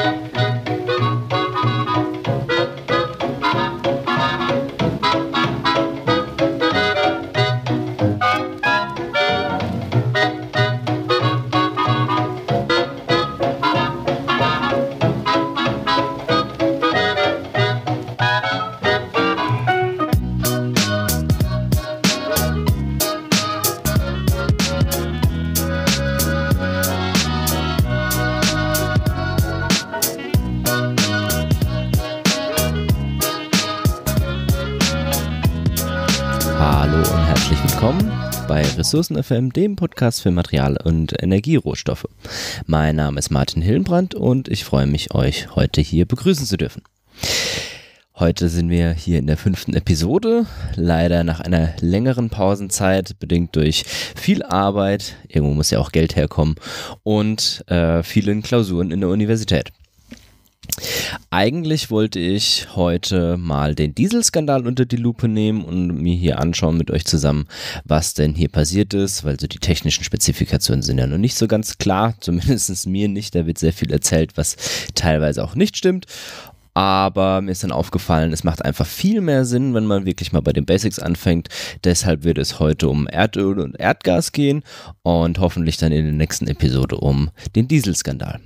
Thank you. Ressourcen FM, dem Podcast für Material- und Energierohstoffe. Mein Name ist Martin Hillenbrand und ich freue mich, euch heute hier begrüßen zu dürfen. Heute sind wir hier in der fünften Episode. Leider nach einer längeren Pausenzeit, bedingt durch viel Arbeit, irgendwo muss ja auch Geld herkommen, und äh, vielen Klausuren in der Universität. Eigentlich wollte ich heute mal den Dieselskandal unter die Lupe nehmen und mir hier anschauen mit euch zusammen, was denn hier passiert ist, weil so die technischen Spezifikationen sind ja noch nicht so ganz klar, zumindest mir nicht. Da wird sehr viel erzählt, was teilweise auch nicht stimmt. Aber mir ist dann aufgefallen, es macht einfach viel mehr Sinn, wenn man wirklich mal bei den Basics anfängt. Deshalb wird es heute um Erdöl und Erdgas gehen und hoffentlich dann in der nächsten Episode um den Dieselskandal.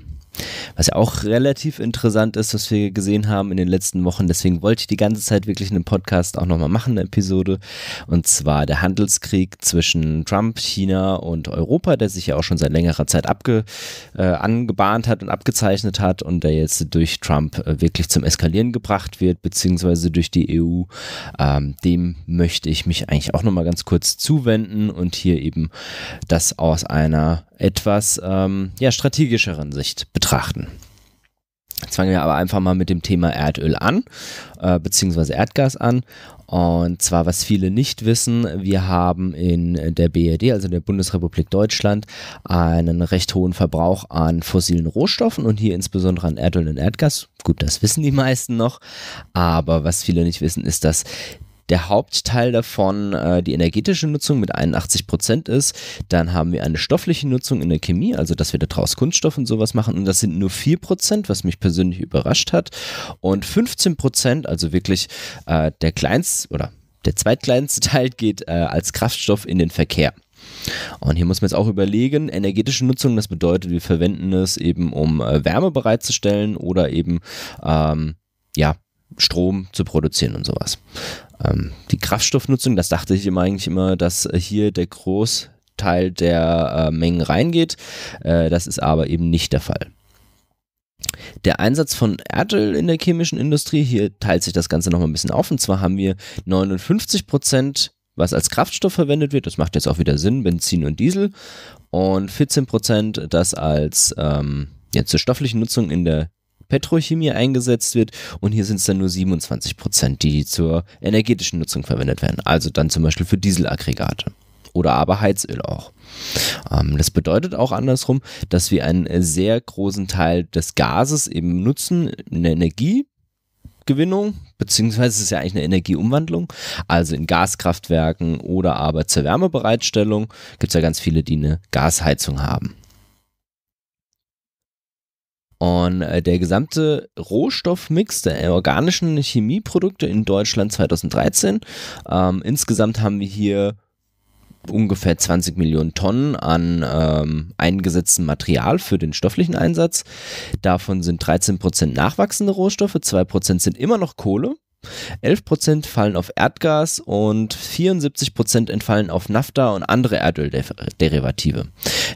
Was ja auch relativ interessant ist, was wir gesehen haben in den letzten Wochen. Deswegen wollte ich die ganze Zeit wirklich einen Podcast auch nochmal machen, eine Episode. Und zwar der Handelskrieg zwischen Trump, China und Europa, der sich ja auch schon seit längerer Zeit abge, äh, angebahnt hat und abgezeichnet hat und der jetzt durch Trump äh, wirklich zum Eskalieren gebracht wird, beziehungsweise durch die EU. Ähm, dem möchte ich mich eigentlich auch nochmal ganz kurz zuwenden und hier eben das aus einer etwas ähm, ja, strategischeren Sicht betrachten. Jetzt fangen wir aber einfach mal mit dem Thema Erdöl an, äh, beziehungsweise Erdgas an. Und zwar, was viele nicht wissen, wir haben in der BRD, also der Bundesrepublik Deutschland, einen recht hohen Verbrauch an fossilen Rohstoffen und hier insbesondere an Erdöl und Erdgas. Gut, das wissen die meisten noch. Aber was viele nicht wissen, ist, dass der Hauptteil davon äh, die energetische Nutzung mit 81 Prozent ist. Dann haben wir eine stoffliche Nutzung in der Chemie, also dass wir daraus Kunststoff und sowas machen. Und das sind nur 4 Prozent, was mich persönlich überrascht hat. Und 15 Prozent, also wirklich äh, der kleinste oder der zweitkleinste Teil geht äh, als Kraftstoff in den Verkehr. Und hier muss man jetzt auch überlegen, energetische Nutzung, das bedeutet, wir verwenden es eben, um äh, Wärme bereitzustellen oder eben ähm, ja, Strom zu produzieren und sowas. Ähm, die Kraftstoffnutzung, das dachte ich immer eigentlich immer, dass hier der Großteil der äh, Mengen reingeht. Äh, das ist aber eben nicht der Fall. Der Einsatz von Erdöl in der chemischen Industrie, hier teilt sich das Ganze nochmal ein bisschen auf. Und zwar haben wir 59 Prozent, was als Kraftstoff verwendet wird. Das macht jetzt auch wieder Sinn, Benzin und Diesel. Und 14 Prozent, das als ähm, ja, zur stofflichen Nutzung in der Petrochemie eingesetzt wird. Und hier sind es dann nur 27 Prozent, die zur energetischen Nutzung verwendet werden. Also dann zum Beispiel für Dieselaggregate oder aber Heizöl auch. Ähm, das bedeutet auch andersrum, dass wir einen äh, sehr großen Teil des Gases eben nutzen in der Energiegewinnung, beziehungsweise es ist ja eigentlich eine Energieumwandlung, also in Gaskraftwerken oder aber zur Wärmebereitstellung gibt es ja ganz viele, die eine Gasheizung haben. Und äh, der gesamte Rohstoffmix der organischen Chemieprodukte in Deutschland 2013, ähm, insgesamt haben wir hier ungefähr 20 Millionen Tonnen an ähm, eingesetztem Material für den stofflichen Einsatz. Davon sind 13% nachwachsende Rohstoffe, 2% sind immer noch Kohle, 11% fallen auf Erdgas und 74% entfallen auf Nafta und andere Erdölderivative.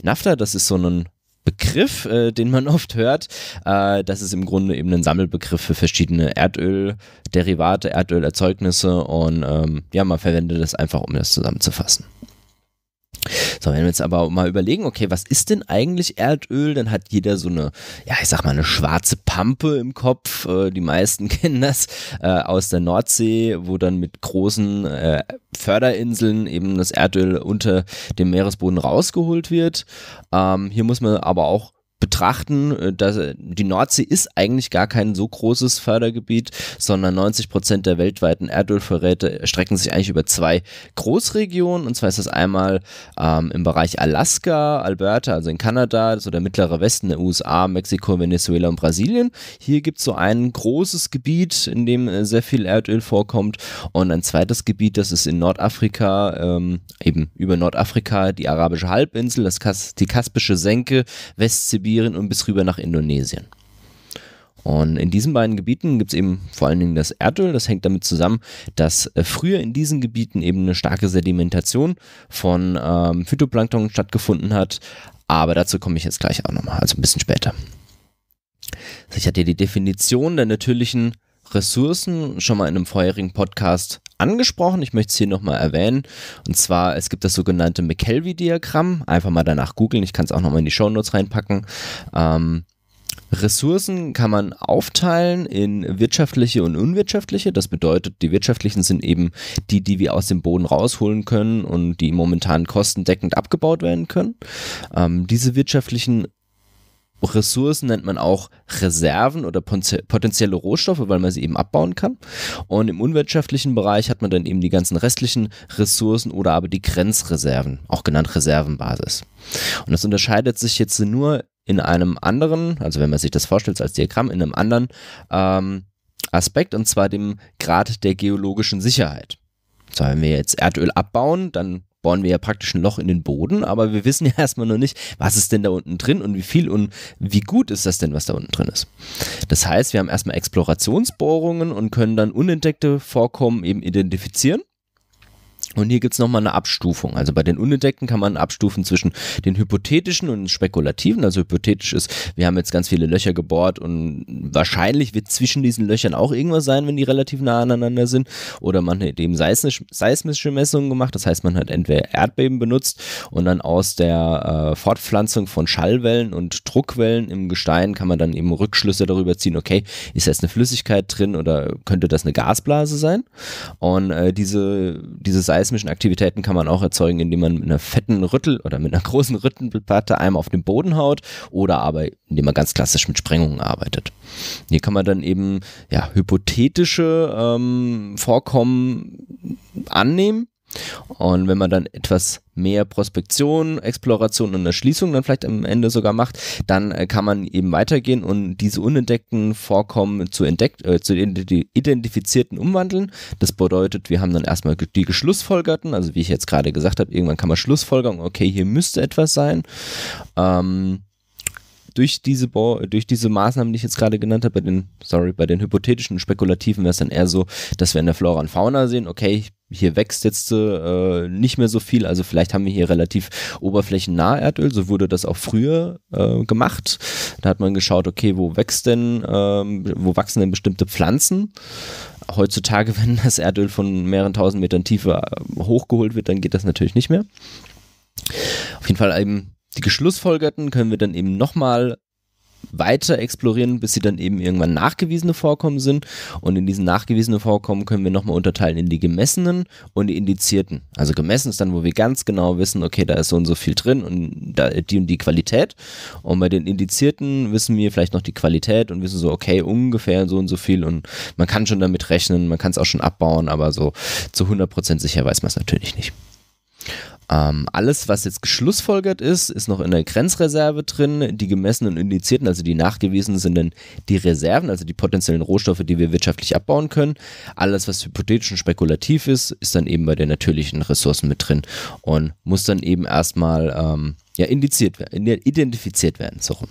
Nafta, das ist so ein Begriff, äh, den man oft hört. Äh, das ist im Grunde eben ein Sammelbegriff für verschiedene Erdölderivate, Erdölerzeugnisse und ähm, ja, man verwendet das einfach, um das zusammenzufassen. So, wenn wir jetzt aber mal überlegen, okay, was ist denn eigentlich Erdöl? Dann hat jeder so eine, ja, ich sag mal, eine schwarze Pampe im Kopf. Äh, die meisten kennen das äh, aus der Nordsee, wo dann mit großen äh, Förderinseln eben das Erdöl unter dem Meeresboden rausgeholt wird. Ähm, hier muss man aber auch betrachten, äh, dass äh, die Nordsee ist eigentlich gar kein so großes Fördergebiet, sondern 90 Prozent der weltweiten Erdölvorräte strecken sich eigentlich über zwei Großregionen. Und zwar ist das einmal ähm, im Bereich Alaska, Alberta, also in Kanada, so der mittlere Westen der USA, Mexiko, Venezuela und Brasilien. Hier gibt es so ein großes Gebiet, in dem äh, sehr viel Erdöl vorkommt. Und ein zweites Gebiet, das ist in Nordafrika, ähm, eben über Nordafrika, die arabische Halbinsel, das Kas die Kaspische Senke, Westsibirien, Sibirien und bis rüber nach Indonesien. Und in diesen beiden Gebieten gibt es eben vor allen Dingen das Erdöl. Das hängt damit zusammen, dass äh, früher in diesen Gebieten eben eine starke Sedimentation von ähm, Phytoplankton stattgefunden hat. Aber dazu komme ich jetzt gleich auch nochmal, also ein bisschen später. Also ich hatte die Definition der natürlichen Ressourcen schon mal in einem vorherigen Podcast angesprochen. Ich möchte es hier nochmal erwähnen. Und zwar, es gibt das sogenannte McKelvey-Diagramm. Einfach mal danach googeln. Ich kann es auch nochmal in die Shownotes reinpacken. Ähm, Ressourcen kann man aufteilen in wirtschaftliche und unwirtschaftliche. Das bedeutet, die wirtschaftlichen sind eben die, die wir aus dem Boden rausholen können und die momentan kostendeckend abgebaut werden können. Ähm, diese wirtschaftlichen Ressourcen nennt man auch Reserven oder potenzielle Rohstoffe, weil man sie eben abbauen kann. Und im unwirtschaftlichen Bereich hat man dann eben die ganzen restlichen Ressourcen oder aber die Grenzreserven, auch genannt Reservenbasis. Und das unterscheidet sich jetzt nur in einem anderen, also wenn man sich das vorstellt als Diagramm, in einem anderen ähm, Aspekt und zwar dem Grad der geologischen Sicherheit. So, wenn wir jetzt Erdöl abbauen, dann bohren wir ja praktisch ein Loch in den Boden, aber wir wissen ja erstmal noch nicht, was ist denn da unten drin und wie viel und wie gut ist das denn, was da unten drin ist. Das heißt, wir haben erstmal Explorationsbohrungen und können dann unentdeckte Vorkommen eben identifizieren und hier gibt es nochmal eine Abstufung. Also bei den Unentdeckten kann man abstufen zwischen den hypothetischen und spekulativen. Also hypothetisch ist, wir haben jetzt ganz viele Löcher gebohrt und wahrscheinlich wird zwischen diesen Löchern auch irgendwas sein, wenn die relativ nah aneinander sind. Oder man hat eben seismische Messungen gemacht. Das heißt, man hat entweder Erdbeben benutzt und dann aus der äh, Fortpflanzung von Schallwellen und Druckwellen im Gestein kann man dann eben Rückschlüsse darüber ziehen. Okay, ist jetzt eine Flüssigkeit drin oder könnte das eine Gasblase sein? Und äh, diese, diese Seismische seismischen Aktivitäten kann man auch erzeugen, indem man mit einer fetten Rüttel oder mit einer großen Rüttelplatte einmal auf den Boden haut oder aber indem man ganz klassisch mit Sprengungen arbeitet. Hier kann man dann eben ja, hypothetische ähm, Vorkommen annehmen und wenn man dann etwas mehr Prospektion, Exploration und Erschließung dann vielleicht am Ende sogar macht, dann äh, kann man eben weitergehen und diese unentdeckten Vorkommen zu, entdeckt, äh, zu identifizierten umwandeln. Das bedeutet, wir haben dann erstmal die geschlussfolgerten, also wie ich jetzt gerade gesagt habe, irgendwann kann man Schlussfolgerung, okay, hier müsste etwas sein. Ähm, durch diese, Bo durch diese Maßnahmen, die ich jetzt gerade genannt habe, bei den, sorry, bei den hypothetischen Spekulativen wäre es dann eher so, dass wir in der Flora und Fauna sehen, okay, hier wächst jetzt äh, nicht mehr so viel, also vielleicht haben wir hier relativ oberflächennah Erdöl, so wurde das auch früher äh, gemacht. Da hat man geschaut, okay, wo wächst denn, ähm, wo wachsen denn bestimmte Pflanzen? Heutzutage, wenn das Erdöl von mehreren tausend Metern Tiefe äh, hochgeholt wird, dann geht das natürlich nicht mehr. Auf jeden Fall eben die geschlussfolgerten können wir dann eben nochmal weiter explorieren, bis sie dann eben irgendwann nachgewiesene Vorkommen sind. Und in diesen nachgewiesenen Vorkommen können wir nochmal unterteilen in die gemessenen und die indizierten. Also gemessen ist dann, wo wir ganz genau wissen, okay, da ist so und so viel drin und da, die und die Qualität. Und bei den indizierten wissen wir vielleicht noch die Qualität und wissen so, okay, ungefähr so und so viel. Und man kann schon damit rechnen, man kann es auch schon abbauen, aber so zu 100% sicher weiß man es natürlich nicht. Ähm, alles, was jetzt geschlussfolgert ist, ist noch in der Grenzreserve drin. Die gemessenen und indizierten, also die nachgewiesenen, sind dann die Reserven, also die potenziellen Rohstoffe, die wir wirtschaftlich abbauen können. Alles, was hypothetisch und spekulativ ist, ist dann eben bei den natürlichen Ressourcen mit drin und muss dann eben erstmal ähm, ja, indiziert werden, identifiziert werden. So rum.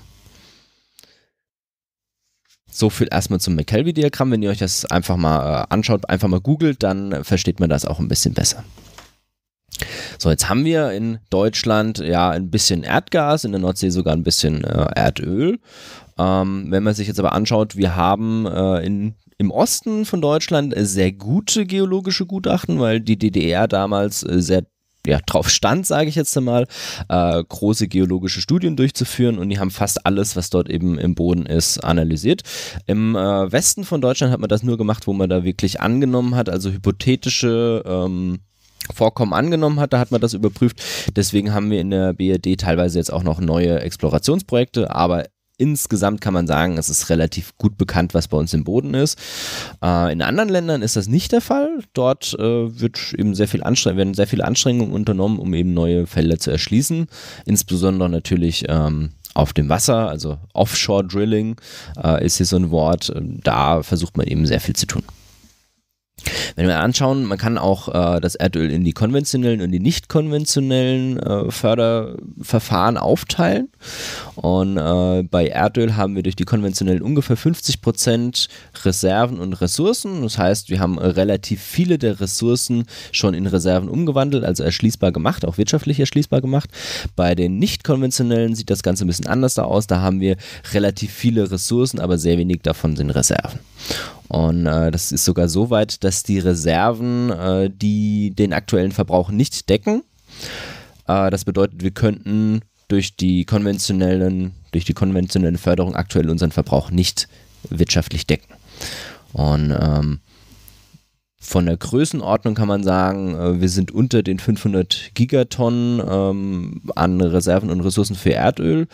So viel erstmal zum McKelvey-Diagramm. Wenn ihr euch das einfach mal äh, anschaut, einfach mal googelt, dann versteht man das auch ein bisschen besser. So, jetzt haben wir in Deutschland ja ein bisschen Erdgas, in der Nordsee sogar ein bisschen äh, Erdöl. Ähm, wenn man sich jetzt aber anschaut, wir haben äh, in im Osten von Deutschland sehr gute geologische Gutachten, weil die DDR damals äh, sehr ja, drauf stand, sage ich jetzt einmal, äh, große geologische Studien durchzuführen und die haben fast alles, was dort eben im Boden ist, analysiert. Im äh, Westen von Deutschland hat man das nur gemacht, wo man da wirklich angenommen hat, also hypothetische ähm, Vorkommen angenommen hat, da hat man das überprüft. Deswegen haben wir in der BRD teilweise jetzt auch noch neue Explorationsprojekte, aber insgesamt kann man sagen, es ist relativ gut bekannt, was bei uns im Boden ist. Äh, in anderen Ländern ist das nicht der Fall. Dort äh, wird eben sehr viel werden sehr viele Anstrengungen unternommen, um eben neue Felder zu erschließen. Insbesondere natürlich ähm, auf dem Wasser, also Offshore Drilling äh, ist hier so ein Wort. Da versucht man eben sehr viel zu tun. Wenn wir anschauen, man kann auch äh, das Erdöl in die konventionellen und die nicht konventionellen äh, Förderverfahren aufteilen. Und äh, bei Erdöl haben wir durch die konventionellen ungefähr 50 Prozent Reserven und Ressourcen. Das heißt, wir haben relativ viele der Ressourcen schon in Reserven umgewandelt, also erschließbar gemacht, auch wirtschaftlich erschließbar gemacht. Bei den nicht konventionellen sieht das Ganze ein bisschen anders aus. Da haben wir relativ viele Ressourcen, aber sehr wenig davon sind Reserven. Und äh, das ist sogar so weit, dass die Reserven, äh, die den aktuellen Verbrauch nicht decken, äh, das bedeutet, wir könnten durch die konventionellen, durch die konventionelle Förderung aktuell unseren Verbrauch nicht wirtschaftlich decken. Und ähm, von der Größenordnung kann man sagen, äh, wir sind unter den 500 Gigatonnen ähm, an Reserven und Ressourcen für Erdöl.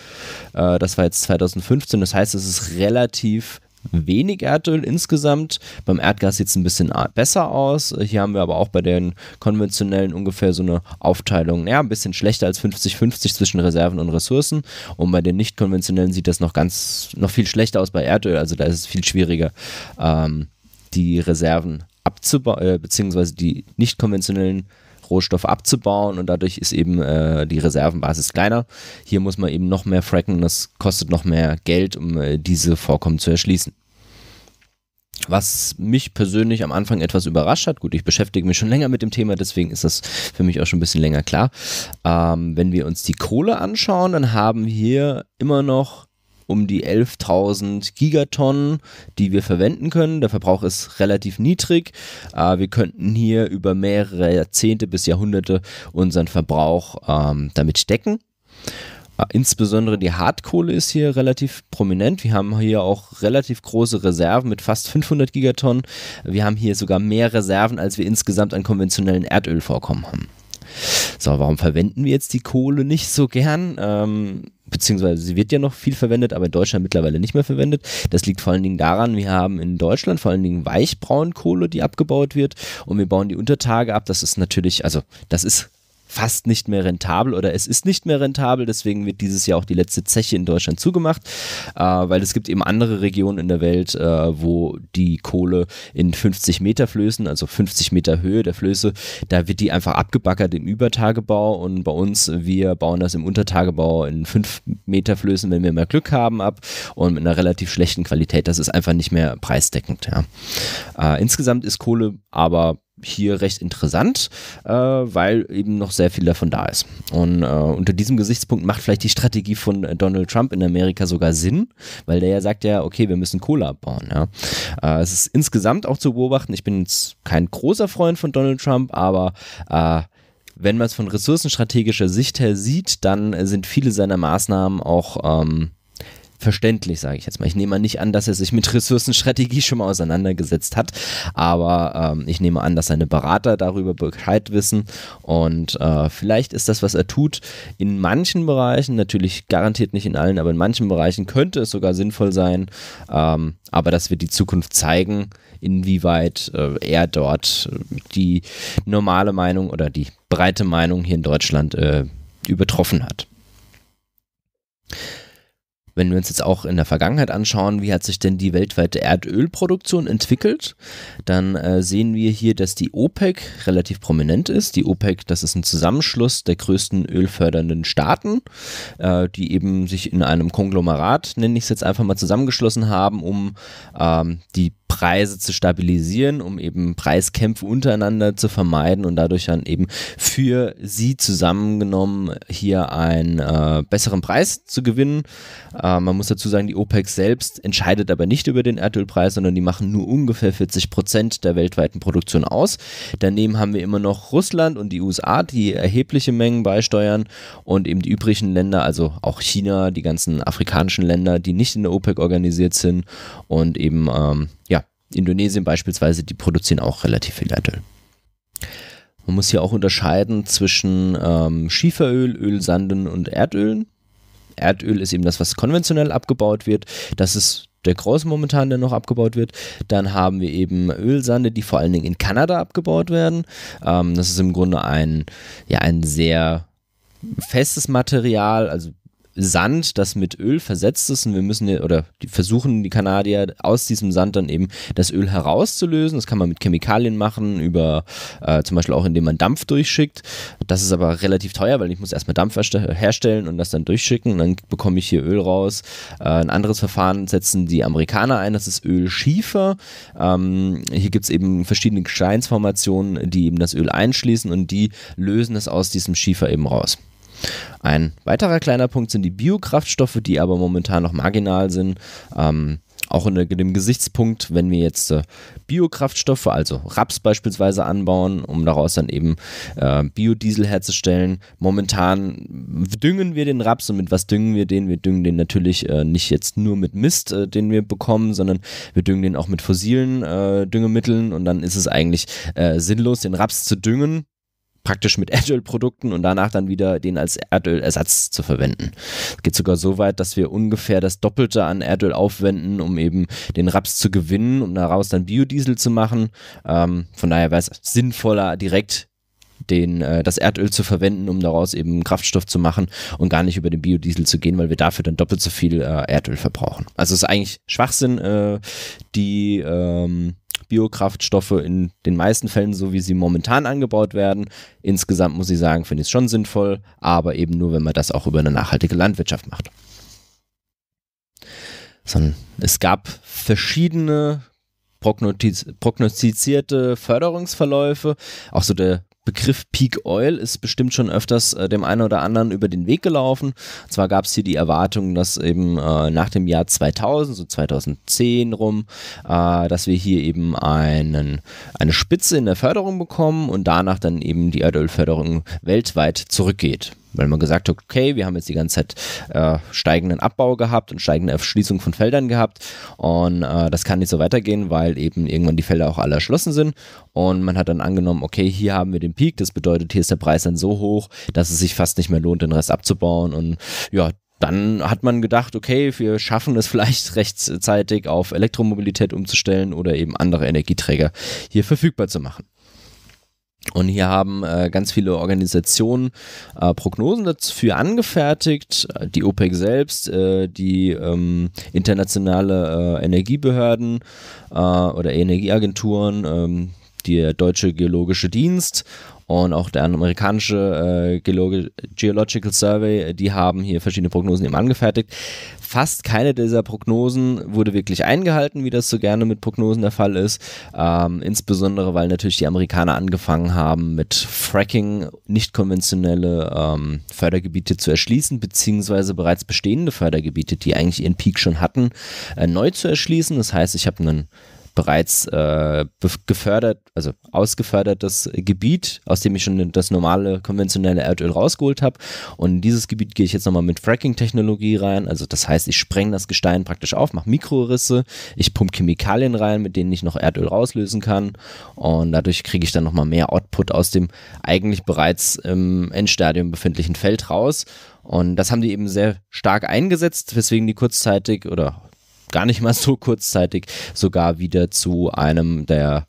Äh, das war jetzt 2015, das heißt, es ist relativ wenig Erdöl insgesamt. Beim Erdgas sieht es ein bisschen besser aus. Hier haben wir aber auch bei den konventionellen ungefähr so eine Aufteilung, ja, ein bisschen schlechter als 50-50 zwischen Reserven und Ressourcen. Und bei den nicht konventionellen sieht das noch ganz, noch viel schlechter aus bei Erdöl. Also da ist es viel schwieriger, ähm, die Reserven abzubauen, äh, beziehungsweise die nicht konventionellen Rohstoff abzubauen und dadurch ist eben äh, die Reservenbasis kleiner. Hier muss man eben noch mehr fracken, das kostet noch mehr Geld, um äh, diese Vorkommen zu erschließen. Was mich persönlich am Anfang etwas überrascht hat, gut, ich beschäftige mich schon länger mit dem Thema, deswegen ist das für mich auch schon ein bisschen länger klar. Ähm, wenn wir uns die Kohle anschauen, dann haben wir immer noch um die 11.000 Gigatonnen, die wir verwenden können. Der Verbrauch ist relativ niedrig. Äh, wir könnten hier über mehrere Jahrzehnte bis Jahrhunderte unseren Verbrauch ähm, damit decken. Äh, insbesondere die Hartkohle ist hier relativ prominent. Wir haben hier auch relativ große Reserven mit fast 500 Gigatonnen. Wir haben hier sogar mehr Reserven, als wir insgesamt an konventionellen Erdölvorkommen haben. So, warum verwenden wir jetzt die Kohle nicht so gern? Ähm, beziehungsweise sie wird ja noch viel verwendet, aber in Deutschland mittlerweile nicht mehr verwendet. Das liegt vor allen Dingen daran, wir haben in Deutschland vor allen Dingen Weichbraunkohle, die abgebaut wird und wir bauen die Untertage ab. Das ist natürlich, also das ist fast nicht mehr rentabel oder es ist nicht mehr rentabel. Deswegen wird dieses Jahr auch die letzte Zeche in Deutschland zugemacht, äh, weil es gibt eben andere Regionen in der Welt, äh, wo die Kohle in 50 Meter Flößen, also 50 Meter Höhe der Flöße, da wird die einfach abgebackert im Übertagebau und bei uns, wir bauen das im Untertagebau in 5 Meter Flößen, wenn wir mehr Glück haben, ab und mit einer relativ schlechten Qualität. Das ist einfach nicht mehr preisdeckend. Ja. Äh, insgesamt ist Kohle aber hier recht interessant, äh, weil eben noch sehr viel davon da ist. Und äh, unter diesem Gesichtspunkt macht vielleicht die Strategie von Donald Trump in Amerika sogar Sinn, weil der ja sagt ja, okay, wir müssen Kohle abbauen. Ja. Äh, es ist insgesamt auch zu beobachten, ich bin jetzt kein großer Freund von Donald Trump, aber äh, wenn man es von ressourcenstrategischer Sicht her sieht, dann sind viele seiner Maßnahmen auch... Ähm, verständlich, sage ich jetzt mal. Ich nehme mal nicht an, dass er sich mit Ressourcenstrategie schon mal auseinandergesetzt hat, aber ähm, ich nehme an, dass seine Berater darüber Bescheid wissen und äh, vielleicht ist das, was er tut, in manchen Bereichen, natürlich garantiert nicht in allen, aber in manchen Bereichen könnte es sogar sinnvoll sein, ähm, aber das wird die Zukunft zeigen, inwieweit äh, er dort äh, die normale Meinung oder die breite Meinung hier in Deutschland äh, übertroffen hat wenn wir uns jetzt auch in der Vergangenheit anschauen, wie hat sich denn die weltweite Erdölproduktion entwickelt, dann äh, sehen wir hier, dass die OPEC relativ prominent ist. Die OPEC, das ist ein Zusammenschluss der größten ölfördernden Staaten, äh, die eben sich in einem Konglomerat, nenne ich es jetzt einfach mal, zusammengeschlossen haben, um ähm, die Preise zu stabilisieren, um eben Preiskämpfe untereinander zu vermeiden und dadurch dann eben für sie zusammengenommen hier einen äh, besseren Preis zu gewinnen. Äh, man muss dazu sagen, die OPEC selbst entscheidet aber nicht über den Erdölpreis, sondern die machen nur ungefähr 40 Prozent der weltweiten Produktion aus. Daneben haben wir immer noch Russland und die USA, die erhebliche Mengen beisteuern und eben die übrigen Länder, also auch China, die ganzen afrikanischen Länder, die nicht in der OPEC organisiert sind und eben ähm, Indonesien beispielsweise, die produzieren auch relativ viel Erdöl. Man muss hier auch unterscheiden zwischen ähm, Schieferöl, Ölsanden und Erdölen. Erdöl ist eben das, was konventionell abgebaut wird. Das ist der große momentan, der noch abgebaut wird. Dann haben wir eben Ölsande, die vor allen Dingen in Kanada abgebaut werden. Ähm, das ist im Grunde ein, ja, ein sehr festes Material, also Sand, das mit Öl versetzt ist und wir müssen oder die versuchen die Kanadier aus diesem Sand dann eben das Öl herauszulösen. Das kann man mit Chemikalien machen, über äh, zum Beispiel auch indem man Dampf durchschickt. Das ist aber relativ teuer, weil ich muss erstmal Dampf herstellen und das dann durchschicken und dann bekomme ich hier Öl raus. Äh, ein anderes Verfahren setzen die Amerikaner ein, das ist Ölschiefer. Ähm, hier gibt es eben verschiedene Gesteinsformationen, die eben das Öl einschließen und die lösen es aus diesem Schiefer eben raus. Ein weiterer kleiner Punkt sind die Biokraftstoffe, die aber momentan noch marginal sind. Ähm, auch unter dem Gesichtspunkt, wenn wir jetzt äh, Biokraftstoffe, also Raps beispielsweise anbauen, um daraus dann eben äh, Biodiesel herzustellen. Momentan düngen wir den Raps und mit was düngen wir den? Wir düngen den natürlich äh, nicht jetzt nur mit Mist, äh, den wir bekommen, sondern wir düngen den auch mit fossilen äh, Düngemitteln und dann ist es eigentlich äh, sinnlos, den Raps zu düngen, praktisch mit Erdölprodukten und danach dann wieder den als Erdölersatz zu verwenden. Es geht sogar so weit, dass wir ungefähr das Doppelte an Erdöl aufwenden, um eben den Raps zu gewinnen und daraus dann Biodiesel zu machen. Ähm, von daher wäre es sinnvoller, direkt den, äh, das Erdöl zu verwenden, um daraus eben Kraftstoff zu machen und gar nicht über den Biodiesel zu gehen, weil wir dafür dann doppelt so viel äh, Erdöl verbrauchen. Also es ist eigentlich Schwachsinn, äh, die ähm, Biokraftstoffe in den meisten Fällen so, wie sie momentan angebaut werden. Insgesamt muss ich sagen, finde ich es schon sinnvoll, aber eben nur, wenn man das auch über eine nachhaltige Landwirtschaft macht. es gab verschiedene prognostizierte Förderungsverläufe. Auch so der Begriff Peak Oil ist bestimmt schon öfters äh, dem einen oder anderen über den Weg gelaufen. Und zwar gab es hier die Erwartung, dass eben äh, nach dem Jahr 2000, so 2010 rum, äh, dass wir hier eben einen, eine Spitze in der Förderung bekommen und danach dann eben die Erdölförderung weltweit zurückgeht weil man gesagt hat, okay, wir haben jetzt die ganze Zeit äh, steigenden Abbau gehabt und steigende Erschließung von Feldern gehabt und äh, das kann nicht so weitergehen, weil eben irgendwann die Felder auch alle erschlossen sind und man hat dann angenommen, okay, hier haben wir den Peak, das bedeutet, hier ist der Preis dann so hoch, dass es sich fast nicht mehr lohnt, den Rest abzubauen und ja, dann hat man gedacht, okay, wir schaffen es vielleicht rechtzeitig auf Elektromobilität umzustellen oder eben andere Energieträger hier verfügbar zu machen. Und hier haben äh, ganz viele Organisationen äh, Prognosen dafür angefertigt, äh, die OPEC selbst, äh, die ähm, internationale äh, Energiebehörden äh, oder Energieagenturen, ähm, der Deutsche Geologische Dienst und auch der amerikanische äh, Geolog Geological Survey, äh, die haben hier verschiedene Prognosen eben angefertigt. Fast keine dieser Prognosen wurde wirklich eingehalten, wie das so gerne mit Prognosen der Fall ist. Ähm, insbesondere, weil natürlich die Amerikaner angefangen haben, mit Fracking nicht konventionelle ähm, Fördergebiete zu erschließen, beziehungsweise bereits bestehende Fördergebiete, die eigentlich ihren Peak schon hatten, äh, neu zu erschließen. Das heißt, ich habe einen bereits äh, gefördert, also ausgefördertes Gebiet, aus dem ich schon das normale konventionelle Erdöl rausgeholt habe. Und in dieses Gebiet gehe ich jetzt nochmal mit Fracking-Technologie rein. Also das heißt, ich spreng das Gestein praktisch auf, mache Mikrorisse, ich pumpe Chemikalien rein, mit denen ich noch Erdöl rauslösen kann. Und dadurch kriege ich dann nochmal mehr Output aus dem eigentlich bereits im Endstadium befindlichen Feld raus. Und das haben die eben sehr stark eingesetzt, weswegen die kurzzeitig oder gar nicht mal so kurzzeitig sogar wieder zu einem der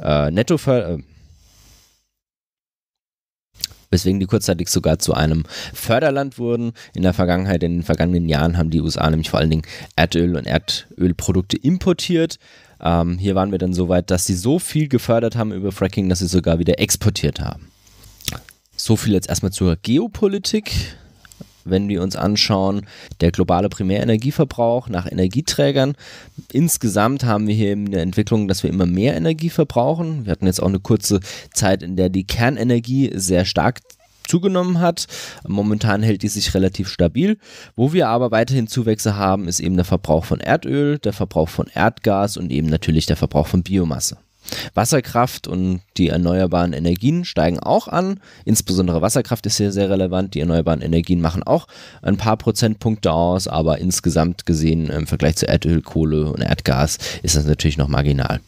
äh, Nettover äh, weswegen die kurzzeitig sogar zu einem Förderland wurden. In der Vergangenheit, in den vergangenen Jahren haben die USA nämlich vor allen Dingen Erdöl und Erdölprodukte importiert. Ähm, hier waren wir dann so weit, dass sie so viel gefördert haben über Fracking, dass sie sogar wieder exportiert haben. So viel jetzt erstmal zur Geopolitik wenn wir uns anschauen, der globale Primärenergieverbrauch nach Energieträgern. Insgesamt haben wir hier eine Entwicklung, dass wir immer mehr Energie verbrauchen. Wir hatten jetzt auch eine kurze Zeit, in der die Kernenergie sehr stark zugenommen hat. Momentan hält die sich relativ stabil. Wo wir aber weiterhin Zuwächse haben, ist eben der Verbrauch von Erdöl, der Verbrauch von Erdgas und eben natürlich der Verbrauch von Biomasse. Wasserkraft und die erneuerbaren Energien steigen auch an. Insbesondere Wasserkraft ist hier sehr relevant. Die erneuerbaren Energien machen auch ein paar Prozentpunkte aus, aber insgesamt gesehen im Vergleich zu Erdöl, Kohle und Erdgas ist das natürlich noch marginal.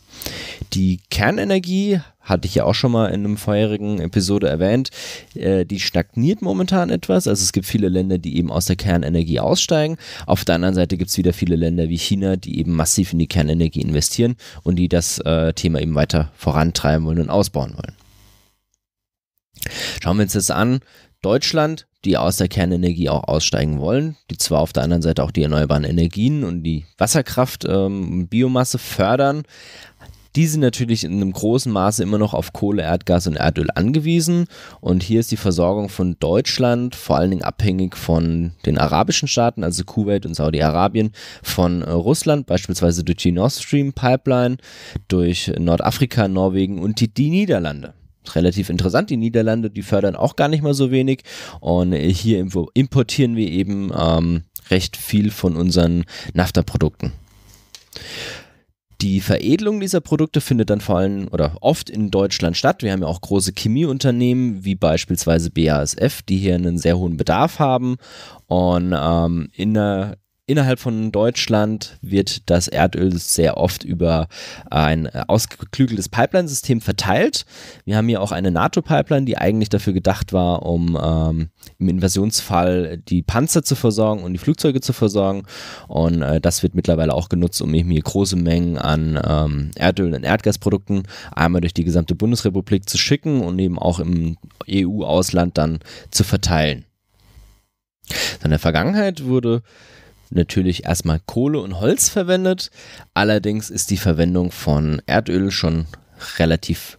Die Kernenergie hatte ich ja auch schon mal in einem vorherigen Episode erwähnt, äh, die stagniert momentan etwas. Also es gibt viele Länder, die eben aus der Kernenergie aussteigen. Auf der anderen Seite gibt es wieder viele Länder wie China, die eben massiv in die Kernenergie investieren und die das äh, Thema eben weiter vorantreiben wollen und ausbauen wollen. Schauen wir uns jetzt an, Deutschland, die aus der Kernenergie auch aussteigen wollen, die zwar auf der anderen Seite auch die erneuerbaren Energien und die Wasserkraft ähm, Biomasse fördern, die sind natürlich in einem großen Maße immer noch auf Kohle, Erdgas und Erdöl angewiesen. Und hier ist die Versorgung von Deutschland vor allen Dingen abhängig von den arabischen Staaten, also Kuwait und Saudi-Arabien, von äh, Russland, beispielsweise durch die Nord Stream Pipeline, durch Nordafrika, Norwegen und die, die Niederlande relativ interessant. Die Niederlande, die fördern auch gar nicht mal so wenig. Und äh, hier importieren wir eben ähm, recht viel von unseren NAFTA-Produkten. Die Veredelung dieser Produkte findet dann vor allem oder oft in Deutschland statt. Wir haben ja auch große Chemieunternehmen wie beispielsweise BASF, die hier einen sehr hohen Bedarf haben. Und ähm, in der Innerhalb von Deutschland wird das Erdöl sehr oft über äh, ein äh, ausgeklügeltes Pipeline-System verteilt. Wir haben hier auch eine NATO-Pipeline, die eigentlich dafür gedacht war, um ähm, im Invasionsfall die Panzer zu versorgen und die Flugzeuge zu versorgen. Und äh, das wird mittlerweile auch genutzt, um eben hier große Mengen an ähm, Erdöl und Erdgasprodukten einmal durch die gesamte Bundesrepublik zu schicken und eben auch im EU-Ausland dann zu verteilen. In der Vergangenheit wurde natürlich erstmal Kohle und Holz verwendet. Allerdings ist die Verwendung von Erdöl schon relativ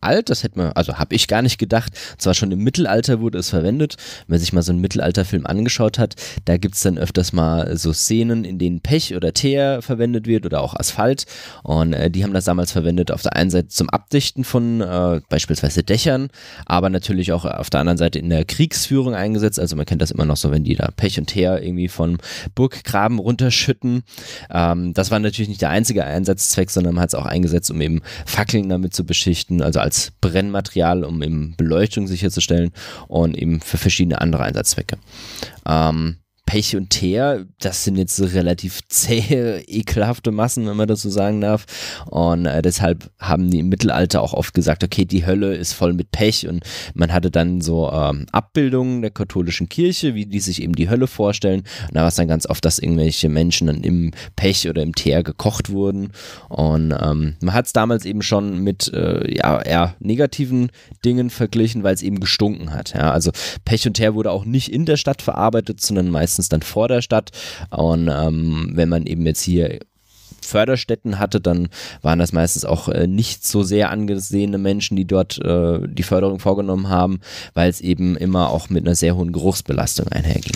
alt, das hätte man, also habe ich gar nicht gedacht. Zwar schon im Mittelalter wurde es verwendet, wenn man sich mal so einen Mittelalterfilm angeschaut hat, da gibt es dann öfters mal so Szenen, in denen Pech oder Teer verwendet wird oder auch Asphalt. Und äh, die haben das damals verwendet, auf der einen Seite zum Abdichten von äh, beispielsweise Dächern, aber natürlich auch auf der anderen Seite in der Kriegsführung eingesetzt. Also man kennt das immer noch so, wenn die da Pech und Teer irgendwie von Burggraben runterschütten. Ähm, das war natürlich nicht der einzige Einsatzzweck, sondern man hat es auch eingesetzt, um eben Fackeln damit zu beschichten. Also also als Brennmaterial, um eben Beleuchtung sicherzustellen und eben für verschiedene andere Einsatzzwecke. Ähm, Pech und Teer. Das sind jetzt relativ zähe, ekelhafte Massen, wenn man das so sagen darf. Und äh, deshalb haben die im Mittelalter auch oft gesagt, okay, die Hölle ist voll mit Pech. Und man hatte dann so ähm, Abbildungen der katholischen Kirche, wie die sich eben die Hölle vorstellen. Und da war es dann ganz oft, dass irgendwelche Menschen dann im Pech oder im Teer gekocht wurden. Und ähm, man hat es damals eben schon mit äh, ja, eher negativen Dingen verglichen, weil es eben gestunken hat. Ja? Also Pech und Teer wurde auch nicht in der Stadt verarbeitet, sondern meist meistens dann vor der Stadt. Und ähm, wenn man eben jetzt hier Förderstätten hatte, dann waren das meistens auch äh, nicht so sehr angesehene Menschen, die dort äh, die Förderung vorgenommen haben, weil es eben immer auch mit einer sehr hohen Geruchsbelastung einherging.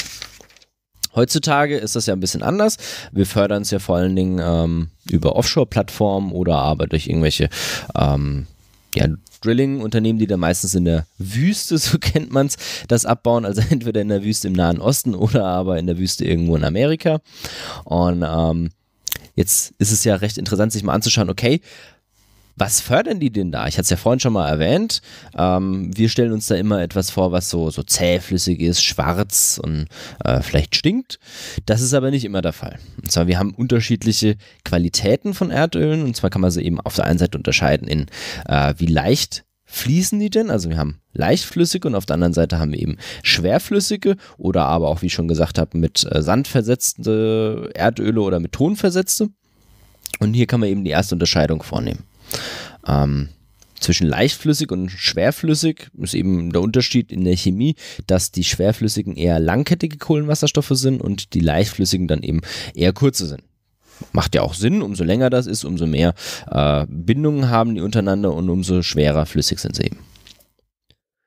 Heutzutage ist das ja ein bisschen anders. Wir fördern es ja vor allen Dingen ähm, über Offshore-Plattformen oder aber durch irgendwelche ähm, ja, Drilling-Unternehmen, die da meistens in der Wüste, so kennt man es, das abbauen. Also entweder in der Wüste im Nahen Osten oder aber in der Wüste irgendwo in Amerika. Und ähm, jetzt ist es ja recht interessant, sich mal anzuschauen, okay, was fördern die denn da? Ich hatte es ja vorhin schon mal erwähnt. Ähm, wir stellen uns da immer etwas vor, was so, so zähflüssig ist, schwarz und äh, vielleicht stinkt. Das ist aber nicht immer der Fall. Und zwar, wir haben unterschiedliche Qualitäten von Erdölen. Und zwar kann man sie eben auf der einen Seite unterscheiden in, äh, wie leicht fließen die denn? Also wir haben leichtflüssige und auf der anderen Seite haben wir eben schwerflüssige oder aber auch, wie ich schon gesagt habe, mit äh, Sand versetzte Erdöle oder mit Ton versetzte. Und hier kann man eben die erste Unterscheidung vornehmen. Ähm, zwischen leichtflüssig und schwerflüssig ist eben der Unterschied in der Chemie, dass die schwerflüssigen eher langkettige Kohlenwasserstoffe sind und die leichtflüssigen dann eben eher kurze sind. Macht ja auch Sinn, umso länger das ist, umso mehr äh, Bindungen haben die untereinander und umso schwerer flüssig sind sie eben.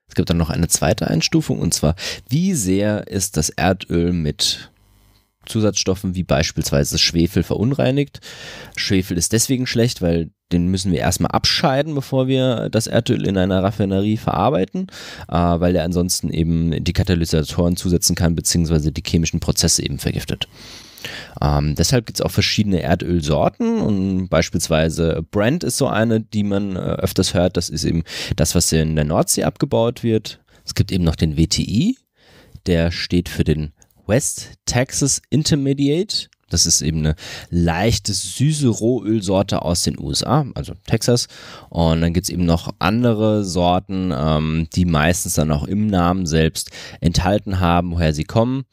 Es gibt dann noch eine zweite Einstufung und zwar, wie sehr ist das Erdöl mit Zusatzstoffen wie beispielsweise Schwefel verunreinigt. Schwefel ist deswegen schlecht, weil den müssen wir erstmal abscheiden, bevor wir das Erdöl in einer Raffinerie verarbeiten, äh, weil er ansonsten eben die Katalysatoren zusetzen kann, beziehungsweise die chemischen Prozesse eben vergiftet. Ähm, deshalb gibt es auch verschiedene Erdölsorten und beispielsweise Brent ist so eine, die man äh, öfters hört. Das ist eben das, was in der Nordsee abgebaut wird. Es gibt eben noch den WTI, der steht für den West Texas Intermediate. Das ist eben eine leichte, süße Rohölsorte aus den USA, also Texas. Und dann gibt es eben noch andere Sorten, ähm, die meistens dann auch im Namen selbst enthalten haben, woher sie kommen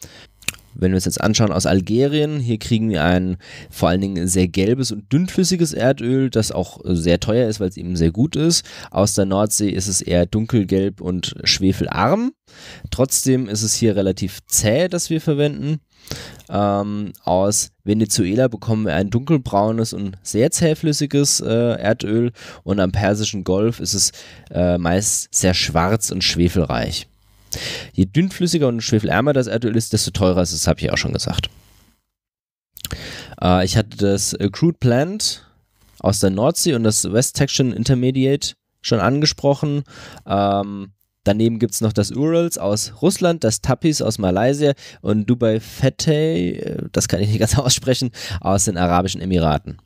wenn wir uns jetzt anschauen aus Algerien, hier kriegen wir ein vor allen Dingen sehr gelbes und dünnflüssiges Erdöl, das auch sehr teuer ist, weil es eben sehr gut ist. Aus der Nordsee ist es eher dunkelgelb und schwefelarm. Trotzdem ist es hier relativ zäh, das wir verwenden. Ähm, aus Venezuela bekommen wir ein dunkelbraunes und sehr zähflüssiges äh, Erdöl und am Persischen Golf ist es äh, meist sehr schwarz und schwefelreich. Je dünnflüssiger und schwefelärmer das Erdöl ist, desto teurer ist es, habe ich auch schon gesagt. Äh, ich hatte das Crude Plant aus der Nordsee und das West Texan Intermediate schon angesprochen. Ähm, daneben gibt es noch das Urals aus Russland, das Tapis aus Malaysia und Dubai Fete, äh, das kann ich nicht ganz aussprechen, aus den Arabischen Emiraten.